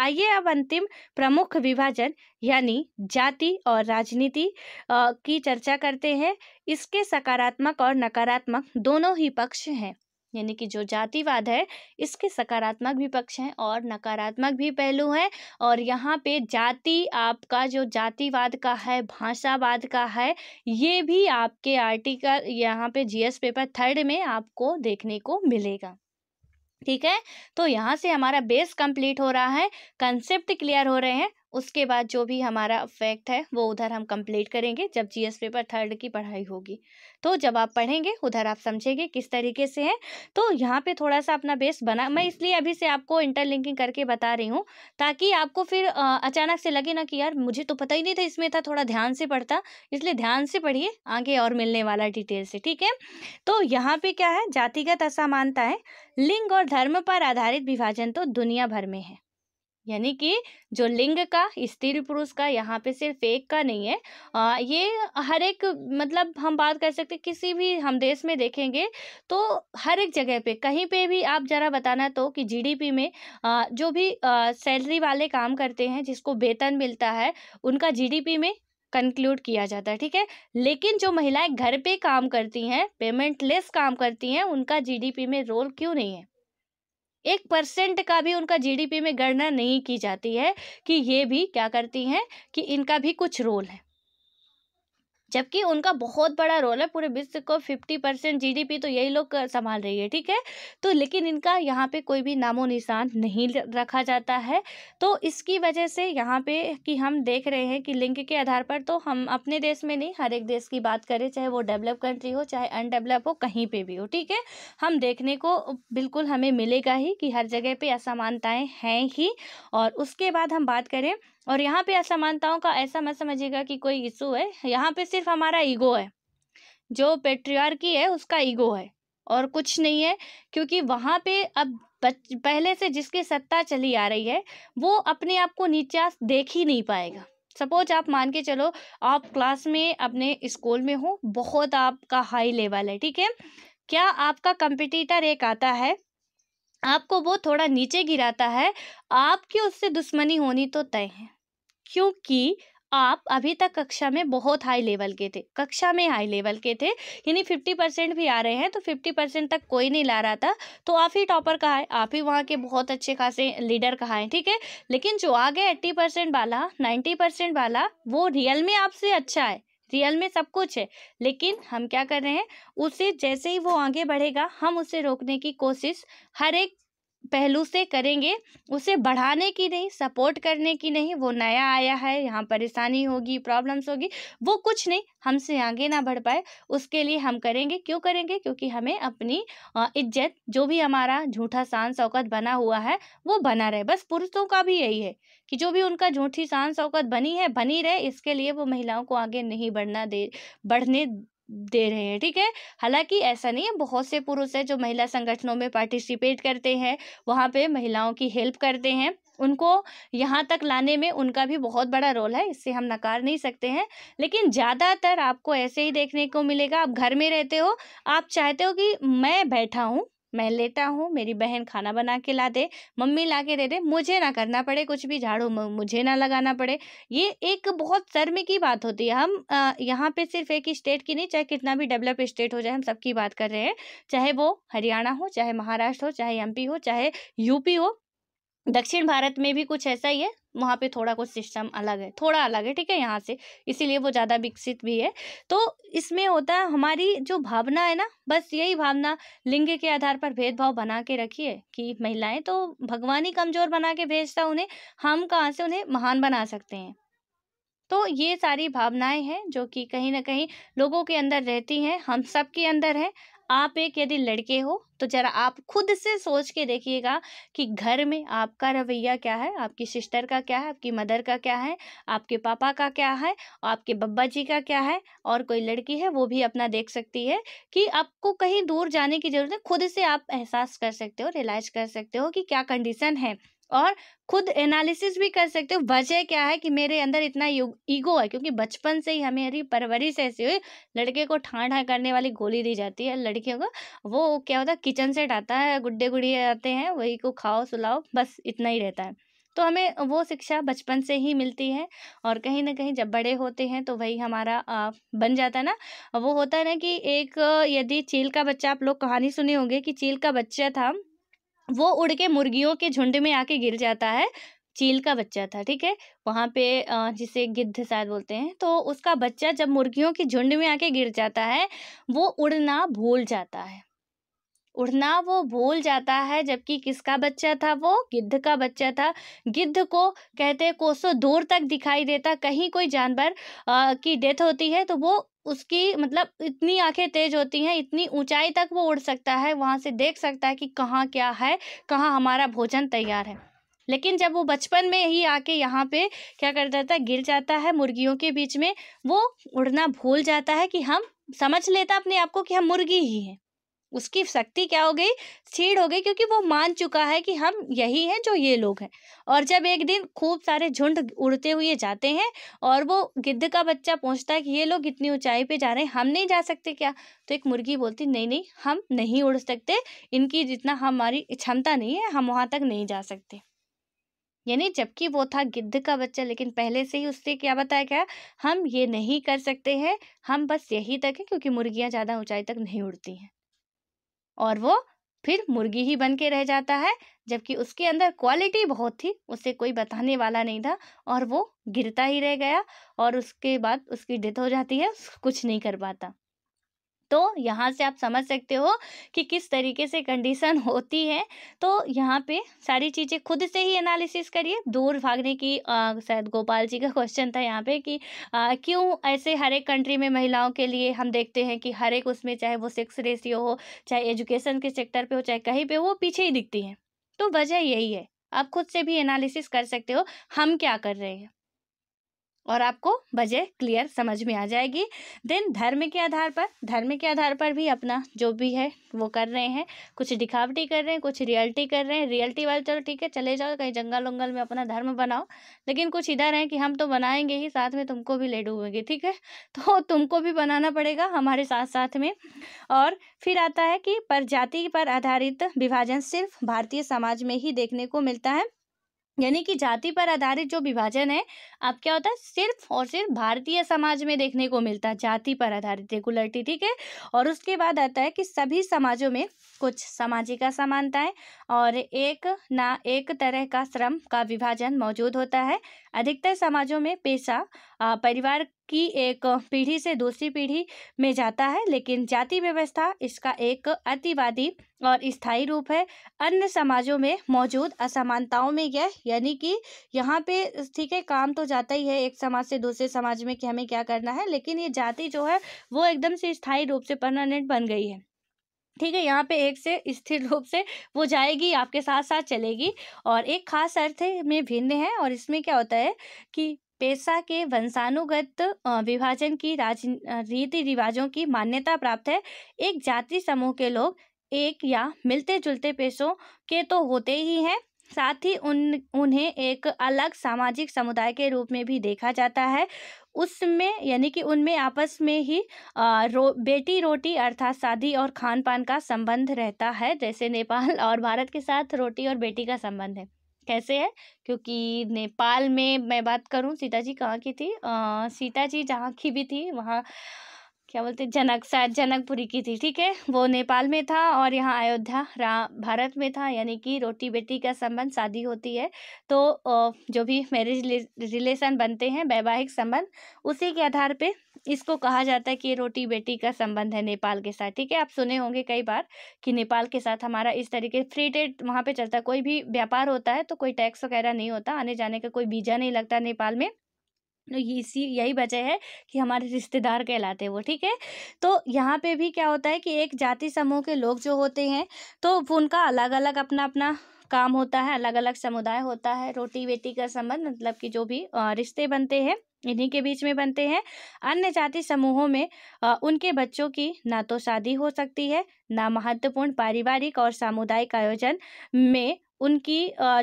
[SPEAKER 1] आइए अब अंतिम प्रमुख विभाजन यानी जाति और राजनीति की चर्चा करते हैं इसके सकारात्मक और नकारात्मक दोनों ही पक्ष हैं यानी कि जो जातिवाद है इसके सकारात्मक भी पक्ष हैं और नकारात्मक भी पहलू हैं और यहाँ पे जाति आपका जो जातिवाद का है भाषावाद का है ये भी आपके आर्टिकल यहाँ पे जीएस पेपर थर्ड में आपको देखने को मिलेगा ठीक है तो यहाँ से हमारा बेस कंप्लीट हो रहा है कंसेप्ट क्लियर हो रहे हैं उसके बाद जो भी हमारा फैक्ट है वो उधर हम कंप्लीट करेंगे जब जीएस पेपर थर्ड की पढ़ाई होगी तो जब आप पढ़ेंगे उधर आप समझेंगे किस तरीके से है तो यहाँ पे थोड़ा सा अपना बेस बना मैं इसलिए अभी से आपको इंटरलिंकिंग करके बता रही हूँ ताकि आपको फिर अचानक से लगे ना कि यार मुझे तो पता ही नहीं था इसमें था थोड़ा ध्यान से पढ़ता इसलिए ध्यान से पढ़िए आगे और मिलने वाला डिटेल से ठीक है तो यहाँ पे क्या है जातिगत असमानता है लिंग और धर्म पर आधारित विभाजन तो दुनिया भर में है यानी कि जो लिंग का स्त्री पुरुष का यहाँ पे सिर्फ एक का नहीं है आ, ये हर एक मतलब हम बात कर सकते किसी भी हम देश में देखेंगे तो हर एक जगह पे कहीं पे भी आप ज़रा बताना तो कि जीडीपी में आ, जो भी सैलरी वाले काम करते हैं जिसको वेतन मिलता है उनका जीडीपी में कंक्लूड किया जाता है ठीक है लेकिन जो महिलाएं घर पे काम करती हैं पेमेंट लेस काम करती हैं उनका जीडीपी में रोल क्यों नहीं है एक परसेंट का भी उनका जीडीपी में गणना नहीं की जाती है कि ये भी क्या करती हैं कि इनका भी कुछ रोल है जबकि उनका बहुत बड़ा रोल है पूरे विश्व को फिफ्टी परसेंट जी तो यही लोग संभाल रही है ठीक है तो लेकिन इनका यहाँ पे कोई भी नामो निशान नहीं रखा जाता है तो इसकी वजह से यहाँ पे कि हम देख रहे हैं कि लिंग के आधार पर तो हम अपने देश में नहीं हर एक देश की बात करें चाहे वो डेवलप कंट्री हो चाहे अनडेवलप हो कहीं पर भी हो ठीक है हम देखने को बिल्कुल हमें मिलेगा ही कि हर जगह पर असमानताएँ हैं ही और उसके बाद हम बात करें और यहाँ पे असमानताओं का ऐसा मत समझिएगा कि कोई इशू है यहाँ पे सिर्फ हमारा ईगो है जो पेट्रियार्की है उसका ईगो है और कुछ नहीं है क्योंकि वहाँ पे अब बच, पहले से जिसकी सत्ता चली आ रही है वो अपने आप को नीचा देख ही नहीं पाएगा सपोज आप मान के चलो आप क्लास में अपने स्कूल में हो बहुत आपका हाई लेवल है ठीक है क्या आपका कंपिटिटर एक आता है आपको वो थोड़ा नीचे गिराता है आपकी उससे दुश्मनी होनी तो तय है क्योंकि आप अभी तक कक्षा में बहुत हाई लेवल के थे कक्षा में हाई लेवल के थे यानी फिफ्टी परसेंट भी आ रहे हैं तो फिफ्टी परसेंट तक कोई नहीं ला रहा था तो आप ही टॉपर कहा है आप ही वहाँ के बहुत अच्छे खासे लीडर कहा है ठीक है लेकिन जो आगे एट्टी परसेंट वाला नाइन्टी परसेंट वाला वो रियल में आपसे अच्छा है रियल में सब कुछ है लेकिन हम क्या कर रहे हैं उसे जैसे ही वो आगे बढ़ेगा हम उसे रोकने की कोशिश हर एक पहलू से करेंगे उसे बढ़ाने की नहीं सपोर्ट करने की नहीं वो नया आया है यहाँ परेशानी होगी प्रॉब्लम्स होगी वो कुछ नहीं हमसे आगे ना बढ़ पाए उसके लिए हम करेंगे क्यों करेंगे क्योंकि हमें अपनी इज्जत जो भी हमारा झूठा शान शौकत बना हुआ है वो बना रहे बस पुरुषों का भी यही है कि जो भी उनका झूठी शान शौकत बनी है बनी रहे इसके लिए वो महिलाओं को आगे नहीं बढ़ना दे बढ़ने दे रहे हैं ठीक है हालांकि ऐसा नहीं है बहुत से पुरुष हैं जो महिला संगठनों में पार्टिसिपेट करते हैं वहाँ पे महिलाओं की हेल्प करते हैं उनको यहाँ तक लाने में उनका भी बहुत बड़ा रोल है इससे हम नकार नहीं सकते हैं लेकिन ज़्यादातर आपको ऐसे ही देखने को मिलेगा आप घर में रहते हो आप चाहते हो कि मैं बैठा हूँ मैं लेटा हूँ मेरी बहन खाना बना के ला दे मम्मी ला के दे दे मुझे ना करना पड़े कुछ भी झाड़ू मुझे ना लगाना पड़े ये एक बहुत शर्म की बात होती है हम यहाँ पे सिर्फ एक स्टेट की नहीं चाहे कितना भी डेवलप स्टेट हो जाए हम सबकी बात कर रहे हैं चाहे वो हरियाणा हो चाहे महाराष्ट्र हो चाहे एम हो चाहे यूपी हो दक्षिण भारत में भी कुछ ऐसा ही है वहाँ पे थोड़ा कुछ सिस्टम अलग है थोड़ा अलग है ठीक है यहाँ से इसीलिए वो ज़्यादा विकसित भी है तो इसमें होता है हमारी जो भावना है ना बस यही भावना लिंग के आधार पर भेदभाव बना के रखी है कि महिलाएं तो भगवान ही कमज़ोर बना के भेजता उन्हें हम कहाँ से उन्हें महान बना सकते हैं तो ये सारी भावनाएं हैं जो कि कहीं ना कहीं लोगों के अंदर रहती हैं हम सब के अंदर है आप एक यदि लड़के हो तो ज़रा आप खुद से सोच के देखिएगा कि घर में आपका रवैया क्या है आपकी सिस्टर का क्या है आपकी मदर का क्या है आपके पापा का क्या है आपके बब्बा जी का क्या है और कोई लड़की है वो भी अपना देख सकती है कि आपको कहीं दूर जाने की ज़रूरत है खुद से आप एहसास कर सकते हो रियलाइज कर सकते हो कि क्या कंडीशन है और खुद एनालिसिस भी कर सकते हो वजह क्या है कि मेरे अंदर इतना ईगो है क्योंकि बचपन से ही हमारी परवरिश ऐसी हुई लड़के को ठाँ करने वाली गोली दी जाती है लड़कियों को वो क्या होता है किचन सेट आता है गुड्डे गुड़िया आते हैं वही को खाओ सुलाओ बस इतना ही रहता है तो हमें वो शिक्षा बचपन से ही मिलती है और कहीं ना कहीं जब बड़े होते हैं तो वही हमारा बन जाता है ना वो होता है ना कि एक यदि चील का बच्चा आप लोग कहानी सुने होंगे कि चील का बच्चा था वो उड़ के मुर्गियों के झुंड में आके गिर जाता है चील का बच्चा था ठीक है वहाँ पे जिसे गिद्ध शायद बोलते हैं तो उसका बच्चा जब मुर्गियों के झुंड में आके गिर जाता है वो उड़ना भूल जाता है उड़ना वो भूल जाता है जबकि किसका बच्चा था वो गिद्ध का बच्चा था गिद्ध को कहते कोसों दूर तक दिखाई देता कहीं कोई जानवर की डेथ होती है तो वो उसकी मतलब इतनी आंखें तेज होती हैं इतनी ऊंचाई तक वो उड़ सकता है वहाँ से देख सकता है कि कहाँ क्या है कहाँ हमारा भोजन तैयार है लेकिन जब वो बचपन में ही आके यहाँ पे क्या कर जाता है गिर जाता है मुर्गियों के बीच में वो उड़ना भूल जाता है कि हम समझ लेता अपने आप को कि हम मुर्गी ही हैं उसकी शक्ति क्या हो गई छीड़ हो गई क्योंकि वो मान चुका है कि हम यही हैं जो ये लोग हैं और जब एक दिन खूब सारे झुंड उड़ते हुए जाते हैं और वो गिद्ध का बच्चा पहुंचता है कि ये लोग इतनी ऊंचाई पे जा रहे हैं हम नहीं जा सकते क्या तो एक मुर्गी बोलती नहीं नहीं हम नहीं उड़ सकते इनकी जितना हमारी क्षमता नहीं है हम वहाँ तक नहीं जा सकते यानी जबकि वो था गिद्ध का बच्चा लेकिन पहले से ही उससे क्या बताया गया हम ये नहीं कर सकते हैं हम बस यही तक है क्योंकि मुर्गियाँ ज़्यादा ऊंचाई तक नहीं उड़ती हैं और वो फिर मुर्गी ही बन के रह जाता है जबकि उसके अंदर क्वालिटी बहुत थी उसे कोई बताने वाला नहीं था और वो गिरता ही रह गया और उसके बाद उसकी डेथ हो जाती है कुछ नहीं कर पाता तो यहाँ से आप समझ सकते हो कि किस तरीके से कंडीशन होती है तो यहाँ पे सारी चीज़ें खुद से ही एनालिसिस करिए दूर भागने की शायद गोपाल जी का क्वेश्चन था यहाँ पे कि क्यों ऐसे हर एक कंट्री में महिलाओं के लिए हम देखते हैं कि हर एक उसमें चाहे वो सेक्स रेशियो हो चाहे एजुकेशन के सेक्टर पर हो चाहे कहीं पर वो पीछे ही दिखती हैं तो वजह यही है आप खुद से भी एनालिसिस कर सकते हो हम क्या कर रहे हैं और आपको वजह क्लियर समझ में आ जाएगी देन धर्म के आधार पर धर्म के आधार पर भी अपना जो भी है वो कर रहे हैं कुछ दिखावटी कर रहे हैं कुछ रियलिटी कर रहे हैं रियलिटी वाले चलो ठीक है चले जाओ कहीं जंगल उंगल में अपना धर्म बनाओ लेकिन कुछ इधर हैं कि हम तो बनाएंगे ही साथ में तुमको भी ले डूबेंगे ठीक है तो तुमको भी बनाना पड़ेगा हमारे साथ साथ में और फिर आता है कि पर जाति पर आधारित विभाजन सिर्फ भारतीय समाज में ही देखने को मिलता है यानी कि जाति पर आधारित जो विभाजन है अब क्या होता है सिर्फ और सिर्फ भारतीय समाज में देखने को मिलता है जाति पर आधारित रेगुलरिटी ठीक है और उसके बाद आता है कि सभी समाजों में कुछ सामाजिक असमानताएं और एक ना एक तरह का श्रम का विभाजन मौजूद होता है अधिकतर समाजों में पेशा परिवार की एक पीढ़ी से दूसरी पीढ़ी में जाता है लेकिन जाति व्यवस्था इसका एक अतिवादी और स्थायी रूप है अन्य समाजों में मौजूद असमानताओं में यह यानी कि यहाँ पे ठीक है काम तो जाता ही है एक समाज से दूसरे समाज में कि हमें क्या करना है लेकिन ये जाति जो है वो एकदम से स्थायी रूप से परमानेंट बन गई है ठीक है यहाँ पे एक से स्थिर रूप से वो जाएगी आपके साथ साथ चलेगी और एक खास अर्थ में भिन्न है और इसमें क्या होता है कि पेशा के वंशानुगत विभाजन की राज रीति रिवाजों की मान्यता प्राप्त है एक जाति समूह के लोग एक या मिलते जुलते पेशों के तो होते ही हैं साथ ही उन उन्हें एक अलग सामाजिक समुदाय के रूप में भी देखा जाता है उसमें यानी कि उनमें आपस में ही आ, रो बेटी रोटी अर्थात शादी और खान पान का संबंध रहता है जैसे नेपाल और भारत के साथ रोटी और बेटी का संबंध है कैसे है क्योंकि नेपाल में मैं बात करूँ सीता जी कहाँ की थी आ, सीता जी जहाँ की भी थी वहाँ क्या बोलते जनक शायद जनकपुरी की थी ठीक है वो नेपाल में था और यहाँ अयोध्या राम भारत में था यानी कि रोटी बेटी का संबंध शादी होती है तो जो भी मैरिज रिलेशन बनते हैं वैवाहिक संबंध उसी के आधार पे इसको कहा जाता है कि ये रोटी बेटी का संबंध है नेपाल के साथ ठीक है आप सुने होंगे कई बार कि नेपाल के साथ हमारा इस तरीके फ्री ट्रेड वहाँ पे चलता है कोई भी व्यापार होता है तो कोई टैक्स वगैरह नहीं होता आने जाने का कोई वीज़ा नहीं लगता नेपाल में तो इसी यही वजह है कि हमारे रिश्तेदार कहलाते हैं वो ठीक है तो यहाँ पे भी क्या होता है कि एक जाति समूह के लोग जो होते हैं तो उनका अलग अलग अपना अपना काम होता है अलग अलग समुदाय होता है रोटी बेटी का संबंध मतलब कि जो भी रिश्ते बनते हैं इन्हीं के बीच में बनते हैं अन्य जाति समूहों में उनके बच्चों की ना तो शादी हो सकती है ना महत्वपूर्ण पारिवारिक और सामुदायिक आयोजन में उनकी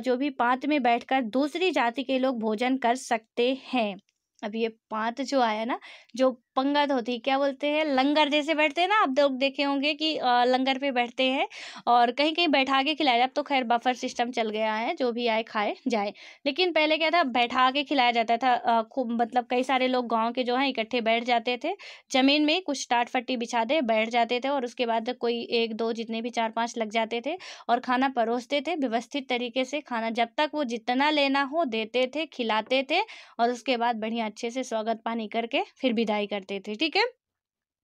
[SPEAKER 1] जो भी पात में बैठकर दूसरी जाति के लोग भोजन कर सकते हैं अब ये पात जो आया ना जो पंगा धोती क्या बोलते हैं लंगर जैसे बैठते हैं ना आप लोग देखे होंगे कि लंगर पे बैठते हैं और कहीं कहीं बैठा के खिलाया जाए अब तो खैर बफर सिस्टम चल गया है जो भी आए खाए जाए लेकिन पहले क्या था बैठा के खिलाया जाता था खूब मतलब कई सारे लोग गाँव के जो हैं इकट्ठे बैठ जाते थे ज़मीन में कुछ टाट फट्टी बिछा दे बैठ जाते थे और उसके बाद कोई एक दो जितने भी चार पाँच लग जाते थे और खाना परोसते थे व्यवस्थित तरीके से खाना जब तक वो जितना लेना हो देते थे खिलाते थे और उसके बाद बढ़िया अच्छे से स्वागत पानी करके फिर विदाई कर करते थे ठीक है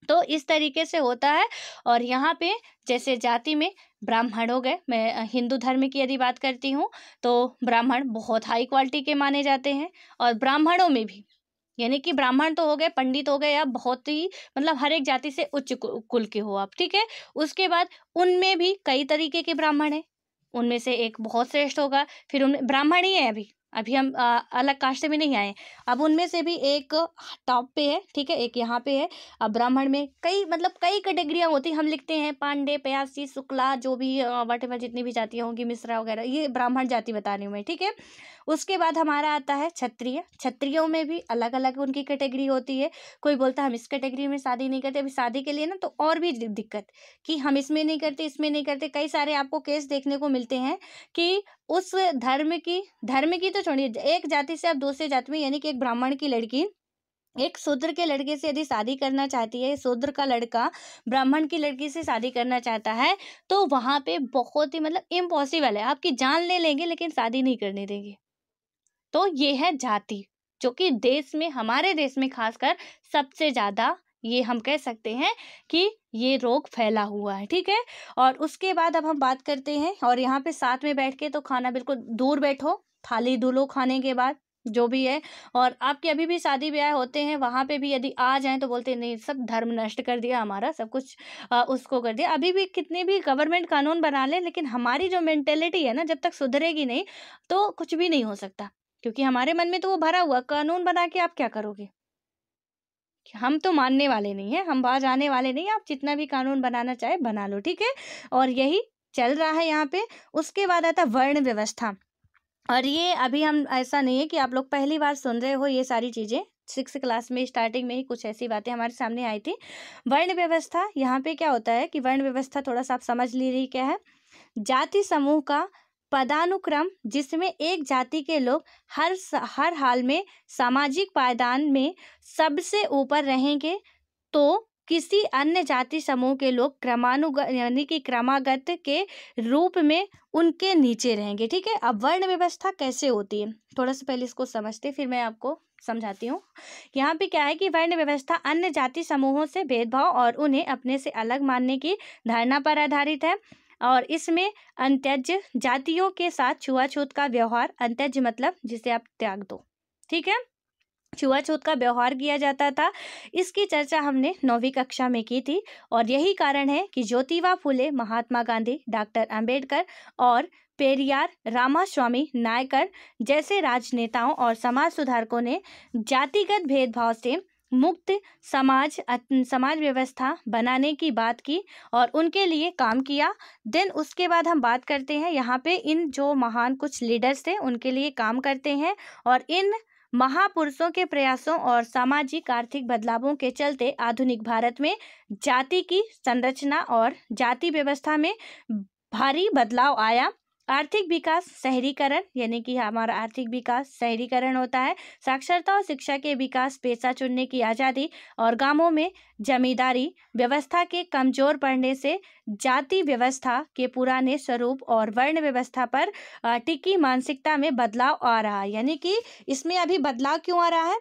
[SPEAKER 1] तो इस तरीके से होता है और यहाँ पे जैसे जाति में ब्राह्मण हो गए मैं हिंदू धर्म की यदि बात करती हूँ तो ब्राह्मण बहुत हाई क्वालिटी के माने जाते हैं और ब्राह्मणों में भी यानी कि ब्राह्मण तो हो गए पंडित हो गए या बहुत ही मतलब हर एक जाति से उच्च कुल के हो आप ठीक है उसके बाद उनमें भी कई तरीके के ब्राह्मण हैं उनमें से एक बहुत श्रेष्ठ होगा फिर उन ब्राह्मण ही है अभी अभी हम आ, अलग कास्ट में नहीं आए अब उनमें से भी एक टॉप पे है ठीक है एक यहाँ पे है अब ब्राह्मण में कई मतलब कई कैटेगरियाँ होती हम लिखते हैं पांडे प्यासी शुक्ला जो भी वट जितनी भी जातियाँ होंगी मिश्रा वगैरह ये ब्राह्मण जाति बता रही हूँ मैं ठीक है उसके बाद हमारा आता है क्षत्रिय क्षत्रियों में भी अलग अलग उनकी कैटेगरी होती है कोई बोलता हम इस कैटेगरी में शादी नहीं करते अभी शादी के लिए ना तो और भी दिक्कत कि हम इसमें नहीं करते इसमें नहीं करते कई सारे आपको केस देखने को मिलते हैं कि उस धर्म की धर्म की तो छोड़िए एक जाति से आप दूसरे जाति में यानी कि एक ब्राह्मण की लड़की एक शूद्र के लड़के से यदि शादी करना चाहती है शूद्र का लड़का ब्राह्मण की लड़की से शादी करना चाहता है तो वहाँ पे बहुत ही मतलब इम्पॉसिबल है आपकी जान ले लेंगे लेकिन शादी नहीं करने देंगे तो ये है जाति जो कि देश में हमारे देश में खासकर सबसे ज़्यादा ये हम कह सकते हैं कि ये रोग फैला हुआ है ठीक है और उसके बाद अब हम बात करते हैं और यहाँ पे साथ में बैठ के तो खाना बिल्कुल दूर बैठो थाली धुलो खाने के बाद जो भी है और आपके अभी भी शादी ब्याह होते हैं वहाँ पे भी यदि आ जाएं तो बोलते नहीं सब धर्म नष्ट कर दिया हमारा सब कुछ आ, उसको कर दिया अभी भी कितने भी गवर्नमेंट कानून बना ले, लेकिन हमारी जो मैंटेलिटी है ना जब तक सुधरेगी नहीं तो कुछ भी नहीं हो सकता क्योंकि हमारे मन में तो वो भरा हुआ कानून बना के आप क्या करोगे हम तो मानने वाले नहीं है हम बाज आने वाले नहीं आप जितना भी कानून बनाना चाहे बना लो ठीक है और यही चल रहा है यहाँ पे उसके बाद आता वर्ण व्यवस्था और ये अभी हम ऐसा नहीं है कि आप लोग पहली बार सुन रहे हो ये सारी चीज़ें सिक्स क्लास में स्टार्टिंग में ही कुछ ऐसी बातें हमारे सामने आई थी वर्ण व्यवस्था यहाँ पे क्या होता है कि वर्ण व्यवस्था थोड़ा सा आप समझ रही क्या है जाति समूह का पदानुक्रम जिसमें एक जाति के लोग हर हर हाल में सामाजिक पायदान में सबसे ऊपर रहेंगे तो किसी अन्य जाति समूह के लोग क्रमानुगत यानी कि क्रमागत के रूप में उनके नीचे रहेंगे ठीक है अब वर्ण व्यवस्था कैसे होती है थोड़ा सा पहले इसको समझते फिर मैं आपको समझाती हूँ यहाँ पे क्या है कि वर्ण व्यवस्था अन्य जाति समूहों से भेदभाव और उन्हें अपने से अलग मानने की धारणा पर आधारित है और इसमें अंत्यज जातियों के साथ छुआछूत का व्यवहार अंत्यज मतलब जिसे आप त्याग दो ठीक है छुआछूत का व्यवहार किया जाता था इसकी चर्चा हमने नौवीं कक्षा में की थी और यही कारण है कि ज्योतिबा फुले महात्मा गांधी डॉक्टर अंबेडकर और पेरियार रामास्वामी नायकर जैसे राजनेताओं और समाज सुधारकों ने जातिगत भेदभाव से मुक्त समाज समाज व्यवस्था बनाने की बात की और उनके लिए काम किया देन उसके बाद हम बात करते हैं यहाँ पे इन जो महान कुछ लीडर्स थे उनके लिए काम करते हैं और इन महापुरुषों के प्रयासों और सामाजिक आर्थिक बदलावों के चलते आधुनिक भारत में जाति की संरचना और जाति व्यवस्था में भारी बदलाव आया आर्थिक विकास शहरीकरण यानी कि हमारा आर्थिक विकास शहरीकरण होता है साक्षरता और शिक्षा के विकास पेशा चुनने की आज़ादी और गांवों में जमींदारी व्यवस्था के कमजोर पड़ने से जाति व्यवस्था के पुराने स्वरूप और वर्ण व्यवस्था पर टिकी मानसिकता में बदलाव आ रहा है यानी कि इसमें अभी बदलाव क्यों आ रहा है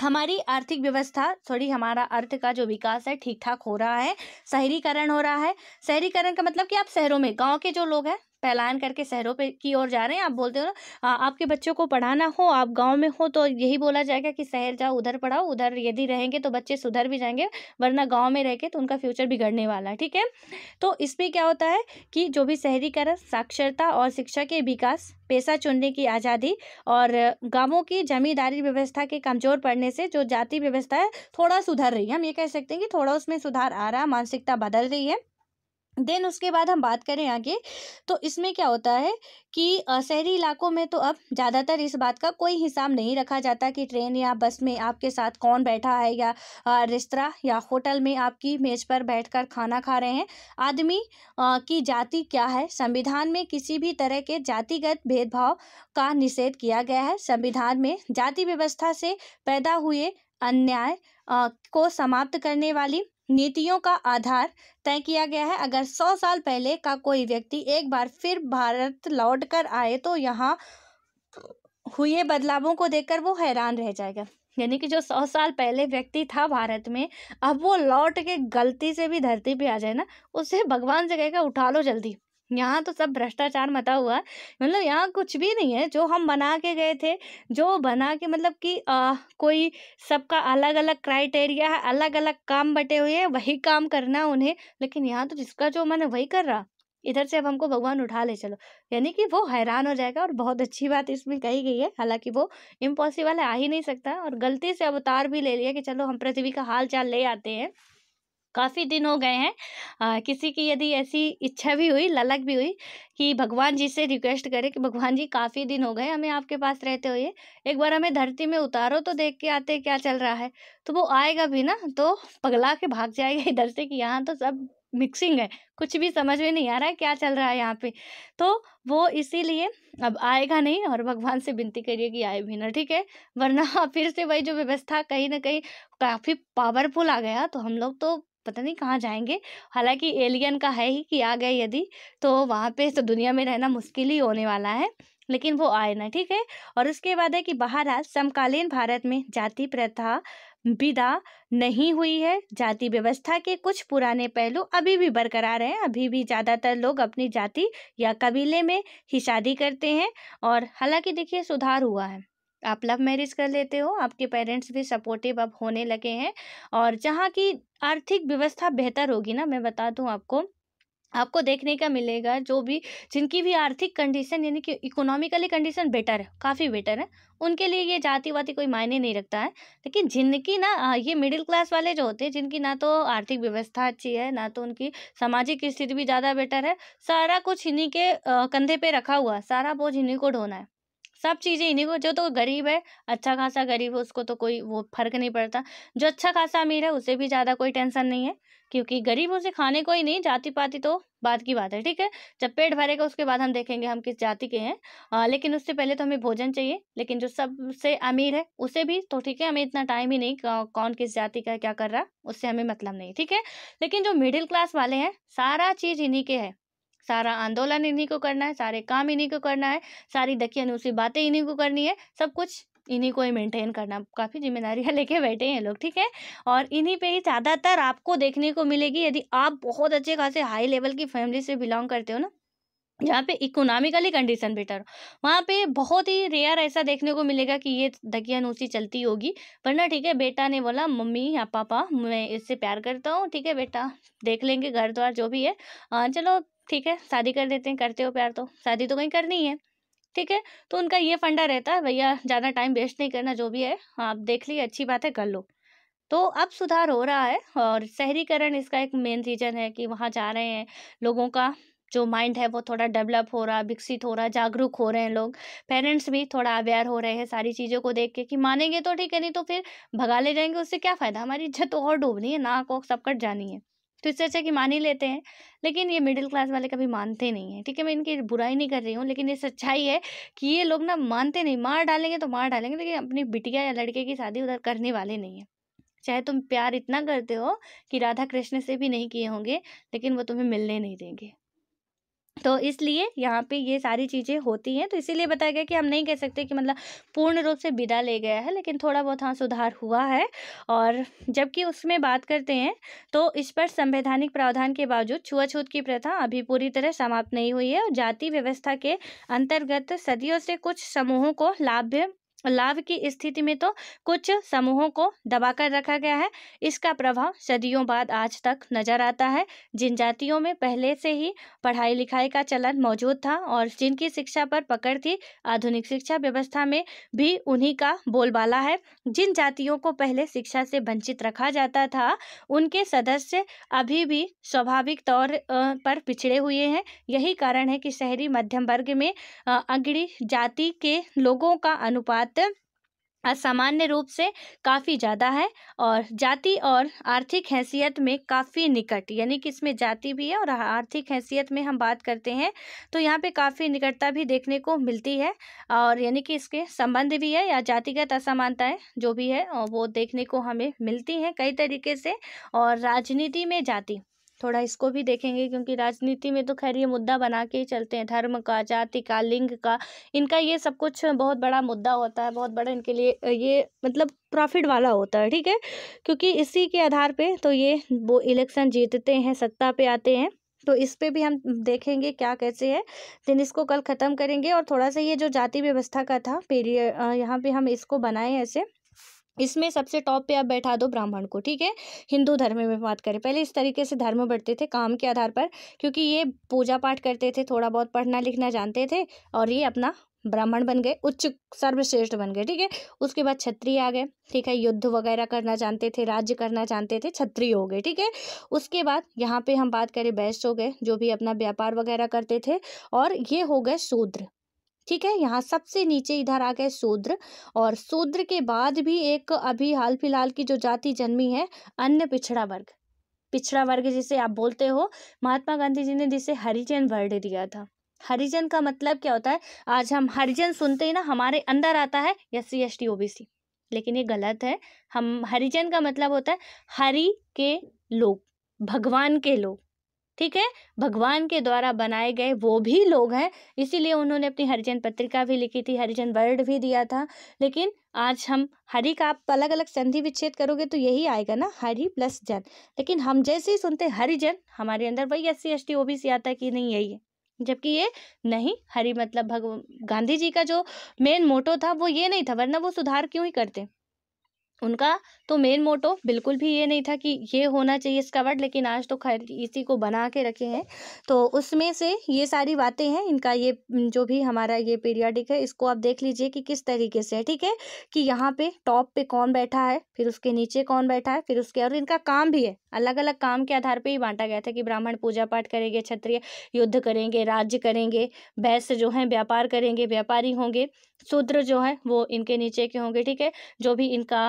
[SPEAKER 1] हमारी आर्थिक व्यवस्था थोड़ी हमारा अर्थ का जो विकास है ठीक ठाक हो रहा है शहरीकरण हो रहा है शहरीकरण का मतलब कि आप शहरों में गांव के जो लोग हैं पलायन करके शहरों पे की ओर जा रहे हैं आप बोलते हो ना आपके बच्चों को पढ़ाना हो आप गाँव में हो तो यही बोला जाएगा कि शहर जाओ उधर पढ़ाओ उधर यदि रहेंगे तो बच्चे सुधर भी जाएंगे वरना गाँव में रह के तो उनका फ्यूचर बिगड़ने वाला है ठीक है तो इसमें क्या होता है कि जो भी शहरीकरण साक्षरता और शिक्षा के विकास पेशा चुनने की आज़ादी और गांवों की जमींदारी व्यवस्था के कमज़ोर पड़ने से जो जाति व्यवस्था है थोड़ा सुधर रही है हम ये कह सकते हैं कि थोड़ा उसमें सुधार आ रहा मानसिकता बदल रही है देन उसके बाद हम बात करें आगे तो इसमें क्या होता है कि शहरी इलाकों में तो अब ज़्यादातर इस बात का कोई हिसाब नहीं रखा जाता कि ट्रेन या बस में आपके साथ कौन बैठा है या रेस्तरा या होटल में आपकी मेज़ पर बैठकर खाना खा रहे हैं आदमी की जाति क्या है संविधान में किसी भी तरह के जातिगत भेदभाव का निषेध किया गया है संविधान में जाति व्यवस्था से पैदा हुए अन्याय को समाप्त करने वाली नीतियों का आधार तय किया गया है अगर सौ साल पहले का कोई व्यक्ति एक बार फिर भारत लौट कर आए तो यहाँ हुए बदलावों को देखकर वो हैरान रह जाएगा यानी कि जो सौ साल पहले व्यक्ति था भारत में अब वो लौट के गलती से भी धरती पे आ जाए ना उसे भगवान से कहेगा उठा लो जल्दी यहाँ तो सब भ्रष्टाचार मता हुआ मतलब यहाँ कुछ भी नहीं है जो हम बना के गए थे जो बना के मतलब कि आ, कोई सबका अलग अलग क्राइटेरिया है अलग अलग काम बटे हुए हैं वही काम करना उन्हें लेकिन यहाँ तो जिसका जो मन है वही कर रहा इधर से अब हमको भगवान उठा ले चलो यानी कि वो हैरान हो जाएगा और बहुत अच्छी बात इसमें कही गई है हालांकि वो इम्पॉसिबल है आ ही नहीं सकता और गलती से अवतार भी ले लिया कि चलो हम पृथ्वी का हाल चाल ले आते हैं काफ़ी दिन हो गए हैं आ, किसी की यदि ऐसी इच्छा भी हुई ललक भी हुई कि भगवान जी से रिक्वेस्ट करें कि भगवान जी काफ़ी दिन हो गए हमें आपके पास रहते हुए एक बार हमें धरती में उतारो तो देख के आते क्या चल रहा है तो वो आएगा भी ना तो पगला के भाग जाएगा इधर से कि यहाँ तो सब मिक्सिंग है कुछ भी समझ में नहीं आ रहा है क्या चल रहा है यहाँ पे तो वो इसीलिए अब आएगा नहीं और भगवान से विनती करिए कि आए भी ना ठीक है वरना फिर से वही जो व्यवस्था कहीं ना कहीं काफ़ी पावरफुल आ गया तो हम लोग तो पता नहीं कहाँ जाएंगे हालांकि एलियन का है ही कि आ गए यदि तो वहाँ पे तो दुनिया में रहना मुश्किल ही होने वाला है लेकिन वो आए ना ठीक है और उसके बाद है कि बाहर आज समकालीन भारत में जाति प्रथा विदा नहीं हुई है जाति व्यवस्था के कुछ पुराने पहलू अभी भी बरकरार हैं अभी भी ज़्यादातर लोग अपनी जाति या कबीले में ही शादी करते हैं और हालांकि देखिए सुधार हुआ है आप लव मैरिज कर लेते हो आपके पेरेंट्स भी सपोर्टिव अब होने लगे हैं और जहाँ की आर्थिक व्यवस्था बेहतर होगी ना मैं बता दूँ आपको आपको देखने का मिलेगा जो भी जिनकी भी आर्थिक कंडीशन यानी कि इकोनॉमिकली कंडीशन बेटर है काफ़ी बेटर है उनके लिए ये वाति कोई मायने नहीं रखता है लेकिन जिनकी ना ये मिडिल क्लास वाले जो होते हैं जिनकी ना तो आर्थिक व्यवस्था अच्छी है ना तो उनकी सामाजिक स्थिति भी ज़्यादा बेटर है सारा कुछ इन्हीं के कंधे पे रखा हुआ सारा बोझ इन्हीं को ढोना है सब चीज़ें इन्हीं को जो तो गरीब है अच्छा खासा गरीब है उसको तो कोई वो फर्क नहीं पड़ता जो अच्छा खासा अमीर है उसे भी ज़्यादा कोई टेंशन नहीं है क्योंकि गरीब उसे खाने को ही नहीं जाति पाति तो बात की बात है ठीक है जब पेट भरेगा उसके बाद हम देखेंगे हम किस जाति के हैं आ, लेकिन उससे पहले तो हमें भोजन चाहिए लेकिन जो सबसे अमीर है उसे भी तो ठीक है हमें इतना टाइम ही नहीं कौन किस जाति का क्या कर रहा उससे हमें मतलब नहीं ठीक है लेकिन जो मिडिल क्लास वाले हैं सारा चीज़ इन्हीं के है सारा आंदोलन इन्हीं को करना है सारे काम इन्हीं को करना है सारी दखी अनुसी बातें इन्हीं को करनी है सब कुछ इन्हीं को ही मेंटेन करना काफ़ी जिम्मेदारियाँ लेके बैठे हैं लोग ठीक है और इन्हीं पे ही ज़्यादातर आपको देखने को मिलेगी यदि आप बहुत अच्छे खासे हाई लेवल की फैमिली से बिलोंग करते हो ना जहाँ पे इकोनॉमिकली कंडीशन बेटर हो वहाँ पे बहुत ही रेयर ऐसा देखने को मिलेगा कि ये उसी चलती होगी वरना ठीक है बेटा ने बोला मम्मी या पापा मैं इससे प्यार करता हूँ ठीक है बेटा देख लेंगे घर द्वार जो भी है आ, चलो ठीक है शादी कर देते हैं करते हो प्यार तो शादी तो कहीं करनी है ठीक है तो उनका ये फंडा रहता है भैया ज़्यादा टाइम वेस्ट नहीं करना जो भी है आप हाँ, देख लिए अच्छी बात है कर लो तो अब सुधार हो रहा है और शहरीकरण इसका एक मेन रीज़न है कि वहाँ जा रहे हैं लोगों का जो माइंड है वो थोड़ा डेवलप हो रहा विकसित हो रहा जागरूक हो रहे हैं लोग पेरेंट्स भी थोड़ा अवेयर हो रहे हैं सारी चीज़ों को देख के कि मानेंगे तो ठीक है नहीं तो फिर भगा ले जाएंगे उससे क्या फ़ायदा हमारी इज्जत तो और डूबनी है नाक और सब कट जानी है तो इससे अच्छा कि मान ही लेते हैं लेकिन ये मिडिल क्लास वाले कभी मानते नहीं हैं ठीक है मैं इनकी बुराई नहीं कर रही हूँ लेकिन ये सच्चाई है कि ये लोग ना मानते नहीं मार डालेंगे तो मार डालेंगे लेकिन अपनी बिटिया या लड़के की शादी उधर करने वाले नहीं है चाहे तुम प्यार इतना करते हो कि राधा कृष्ण से भी नहीं किए होंगे लेकिन वो तुम्हें मिलने नहीं देंगे तो इसलिए यहाँ पे ये सारी चीज़ें होती हैं तो इसीलिए बताया गया कि हम नहीं कह सकते कि मतलब पूर्ण रूप से विदा ले गया है लेकिन थोड़ा बहुत हाँ सुधार हुआ है और जबकि उसमें बात करते हैं तो इस पर संवैधानिक प्रावधान के बावजूद छुआछूत की प्रथा अभी पूरी तरह समाप्त नहीं हुई है और जाति व्यवस्था के अंतर्गत सदियों से कुछ समूहों को लाभ लाभ की स्थिति में तो कुछ समूहों को दबाकर रखा गया है इसका प्रभाव सदियों बाद आज तक नजर आता है जिन जातियों में पहले से ही पढ़ाई लिखाई का चलन मौजूद था और जिनकी शिक्षा पर पकड़ थी आधुनिक शिक्षा व्यवस्था में भी उन्हीं का बोलबाला है जिन जातियों को पहले शिक्षा से वंचित रखा जाता था उनके सदस्य अभी भी स्वाभाविक तौर पर पिछड़े हुए हैं यही कारण है कि शहरी मध्यम वर्ग में अगड़ी जाति के लोगों का अनुपात अनुपात असामान्य रूप से काफ़ी ज़्यादा है और जाति और आर्थिक हैसियत में काफ़ी निकट यानी कि इसमें जाति भी है और आर्थिक हैसियत में हम बात करते हैं तो यहाँ पे काफ़ी निकटता भी देखने को मिलती है और यानी कि इसके संबंध भी है या जातिगत असमानताएं जो भी है वो देखने को हमें मिलती हैं कई तरीके से और राजनीति में जाति थोड़ा इसको भी देखेंगे क्योंकि राजनीति में तो खैर ये मुद्दा बना के ही चलते हैं धर्म का जाति का लिंग का इनका ये सब कुछ बहुत बड़ा मुद्दा होता है बहुत बड़ा इनके लिए ये मतलब प्रॉफिट वाला होता है ठीक है क्योंकि इसी के आधार पर तो ये वो इलेक्शन जीतते हैं सत्ता पे आते हैं तो इस पे भी हम देखेंगे क्या कैसे है दिन इसको कल ख़त्म करेंगे और थोड़ा सा ये जो जाति व्यवस्था का था पीरियड यहाँ पे हम इसको बनाए ऐसे इसमें सबसे टॉप पे आप बैठा दो ब्राह्मण को ठीक है हिंदू धर्म में बात करें पहले इस तरीके से धर्म बढ़ते थे काम के आधार पर क्योंकि ये पूजा पाठ करते थे थोड़ा बहुत पढ़ना लिखना जानते थे और ये अपना ब्राह्मण बन गए उच्च सर्वश्रेष्ठ बन गए ठीक है उसके बाद क्षत्रिय आ गए ठीक है युद्ध वगैरह करना जानते थे राज्य करना जानते थे क्षत्रिय हो गए ठीक है उसके बाद यहाँ पे हम बात करें वैश्य हो गए जो भी अपना व्यापार वगैरह करते थे और ये हो गए शूद्र ठीक है यहाँ सबसे नीचे इधर आ गए शूद्र और शूद्र के बाद भी एक अभी हाल फिलहाल की जो जाति जन्मी है अन्य पिछड़ा वर्ग पिछड़ा वर्ग जिसे आप बोलते हो महात्मा गांधी जी ने जिसे हरिजन वर्ड दिया था हरिजन का मतलब क्या होता है आज हम हरिजन सुनते ही ना हमारे अंदर आता है S C S T O B C लेकिन ये गलत है हम हरिजन का मतलब होता है हरि के लोग भगवान के लोग ठीक है भगवान के द्वारा बनाए गए वो भी लोग हैं इसीलिए उन्होंने अपनी हरिजन पत्रिका भी लिखी थी हरिजन वर्ड भी दिया था लेकिन आज हम हरि का आप अलग अलग संधि विच्छेद करोगे तो यही आएगा ना हरि प्लस जन लेकिन हम जैसे ही सुनते हरिजन हमारे अंदर वही S C S T O B C आता कि नहीं यही है जबकि ये नहीं हरि मतलब भगव गांधी जी का जो मेन मोटो था वो ये नहीं था वरना वो सुधार क्यों ही करते उनका तो मेन मोटो बिल्कुल भी ये नहीं था कि ये होना चाहिए इसका वर्ड लेकिन आज तो खैर इसी को बना के रखे हैं तो उसमें से ये सारी बातें हैं इनका ये जो भी हमारा ये पीरियाडिक है इसको आप देख लीजिए कि किस तरीके से है ठीक है कि यहाँ पे टॉप पे कौन बैठा है फिर उसके नीचे कौन बैठा है फिर उसके और इनका काम भी है अलग अलग काम के आधार पे ही बांटा गया था कि ब्राह्मण पूजा पाठ करेंगे क्षत्रिय युद्ध करेंगे राज्य करेंगे वैश्य जो हैं व्यापार करेंगे व्यापारी होंगे शूद्र जो है वो इनके नीचे के होंगे ठीक है जो भी इनका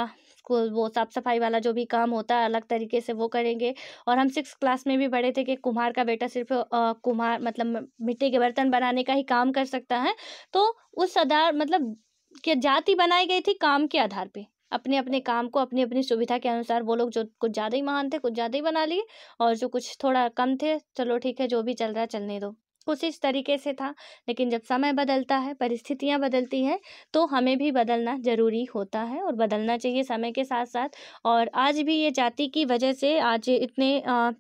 [SPEAKER 1] को वो साफ सफाई वाला जो भी काम होता है अलग तरीके से वो करेंगे और हम सिक्स क्लास में भी पढ़े थे कि कुम्हार का बेटा सिर्फ आ, कुम्हार मतलब मिट्टी के बर्तन बनाने का ही काम कर सकता है तो उस आधार मतलब कि जाति बनाई गई थी काम के आधार पे अपने अपने काम को अपनी अपनी सुविधा के अनुसार वो लोग जो कुछ ज़्यादा ही महान थे कुछ ज़्यादा ही बना लिए और जो कुछ थोड़ा कम थे चलो ठीक है जो भी चल रहा है चलने दो कुछ इस तरीके से था लेकिन जब समय बदलता है परिस्थितियाँ बदलती हैं तो हमें भी बदलना ज़रूरी होता है और बदलना चाहिए समय के साथ साथ और आज भी ये जाति की वजह से आज इतने आ,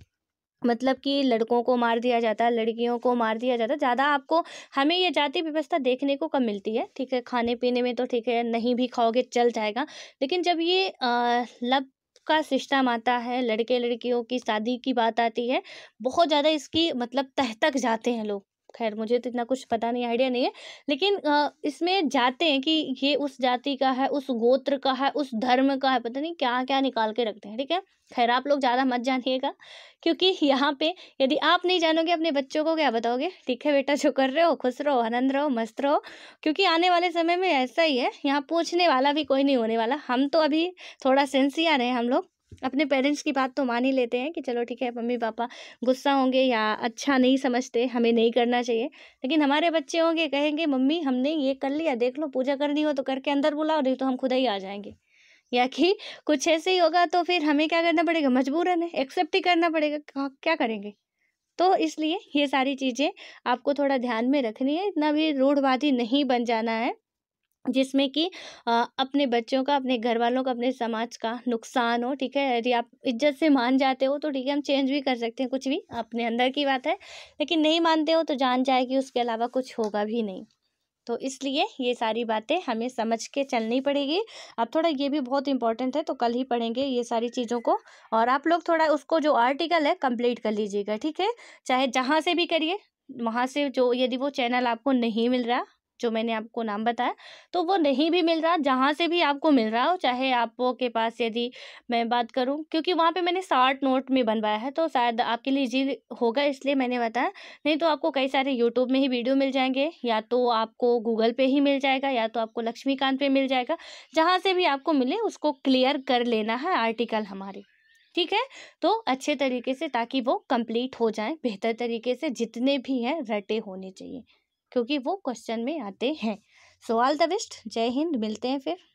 [SPEAKER 1] मतलब कि लड़कों को मार दिया जाता है लड़कियों को मार दिया जाता है ज़्यादा आपको हमें यह जाति व्यवस्था देखने को कम मिलती है ठीक है खाने पीने में तो ठीक है नहीं भी खाओगे चल जाएगा लेकिन जब ये लव का सिस्टम आता है लड़के लड़कियों की शादी की बात आती है बहुत ज़्यादा इसकी मतलब तह तक जाते हैं लोग खैर मुझे तो इतना कुछ पता नहीं आइडिया नहीं है लेकिन इसमें जाते हैं कि ये उस जाति का है उस गोत्र का है उस धर्म का है पता नहीं क्या क्या निकाल के रखते हैं ठीक है खैर आप लोग ज़्यादा मत जानिएगा क्योंकि यहाँ पे यदि आप नहीं जानोगे अपने बच्चों को क्या बताओगे ठीक है बेटा जो कर रहे हो खुश रहो आनंद रहो मस्त रहो क्योंकि आने वाले समय में ऐसा ही है यहाँ पूछने वाला भी कोई नहीं होने वाला हम तो अभी थोड़ा सेंसियर हैं हम लोग अपने पेरेंट्स की बात तो मान ही लेते हैं कि चलो ठीक है मम्मी पापा गुस्सा होंगे या अच्छा नहीं समझते हमें नहीं करना चाहिए लेकिन हमारे बच्चे होंगे कहेंगे मम्मी हमने ये कर लिया देख लो पूजा करनी हो तो करके अंदर बुलाओ नहीं तो हम खुद ही आ जाएंगे या कि कुछ ऐसे ही होगा तो फिर हमें क्या करना पड़ेगा मजबूरन है एक्सेप्ट ही करना पड़ेगा क्या करेंगे तो इसलिए ये सारी चीज़ें आपको थोड़ा ध्यान में रखनी है इतना भी रूढ़वादी नहीं बन जाना है जिसमें कि अपने बच्चों का अपने घर वालों का अपने समाज का नुकसान हो ठीक है यदि आप इज्जत से मान जाते हो तो ठीक है हम चेंज भी कर सकते हैं कुछ भी अपने अंदर की बात है लेकिन नहीं मानते हो तो जान जाएगी उसके अलावा कुछ होगा भी नहीं तो इसलिए ये सारी बातें हमें समझ के चलनी पड़ेगी अब थोड़ा ये भी बहुत इंपॉर्टेंट है तो कल ही पढ़ेंगे ये सारी चीज़ों को और आप लोग थोड़ा उसको जो आर्टिकल है कंप्लीट कर लीजिएगा ठीक है चाहे जहाँ से भी करिए वहाँ से जो यदि वो चैनल आपको नहीं मिल रहा जो मैंने आपको नाम बताया तो वो नहीं भी मिल रहा जहाँ से भी आपको मिल रहा हो चाहे आप के पास यदि मैं बात करूँ क्योंकि वहाँ पर मैंने साठ नोट में बनवाया है तो शायद आपके लिए जी होगा इसलिए मैंने बताया नहीं तो आपको कई सारे यूट्यूब में ही वीडियो मिल जाएंगे या तो आपको गूगल पे ही मिल जाएगा या तो आपको लक्ष्मीकांत पर मिल जाएगा जहाँ से भी आपको मिले उसको क्लियर कर लेना है आर्टिकल हमारे ठीक है तो अच्छे तरीके से ताकि वो कंप्लीट हो जाए बेहतर तरीके से जितने भी हैं रटे होने चाहिए क्योंकि वो क्वेश्चन में आते हैं सो ऑल द बेस्ट जय हिंद मिलते हैं फिर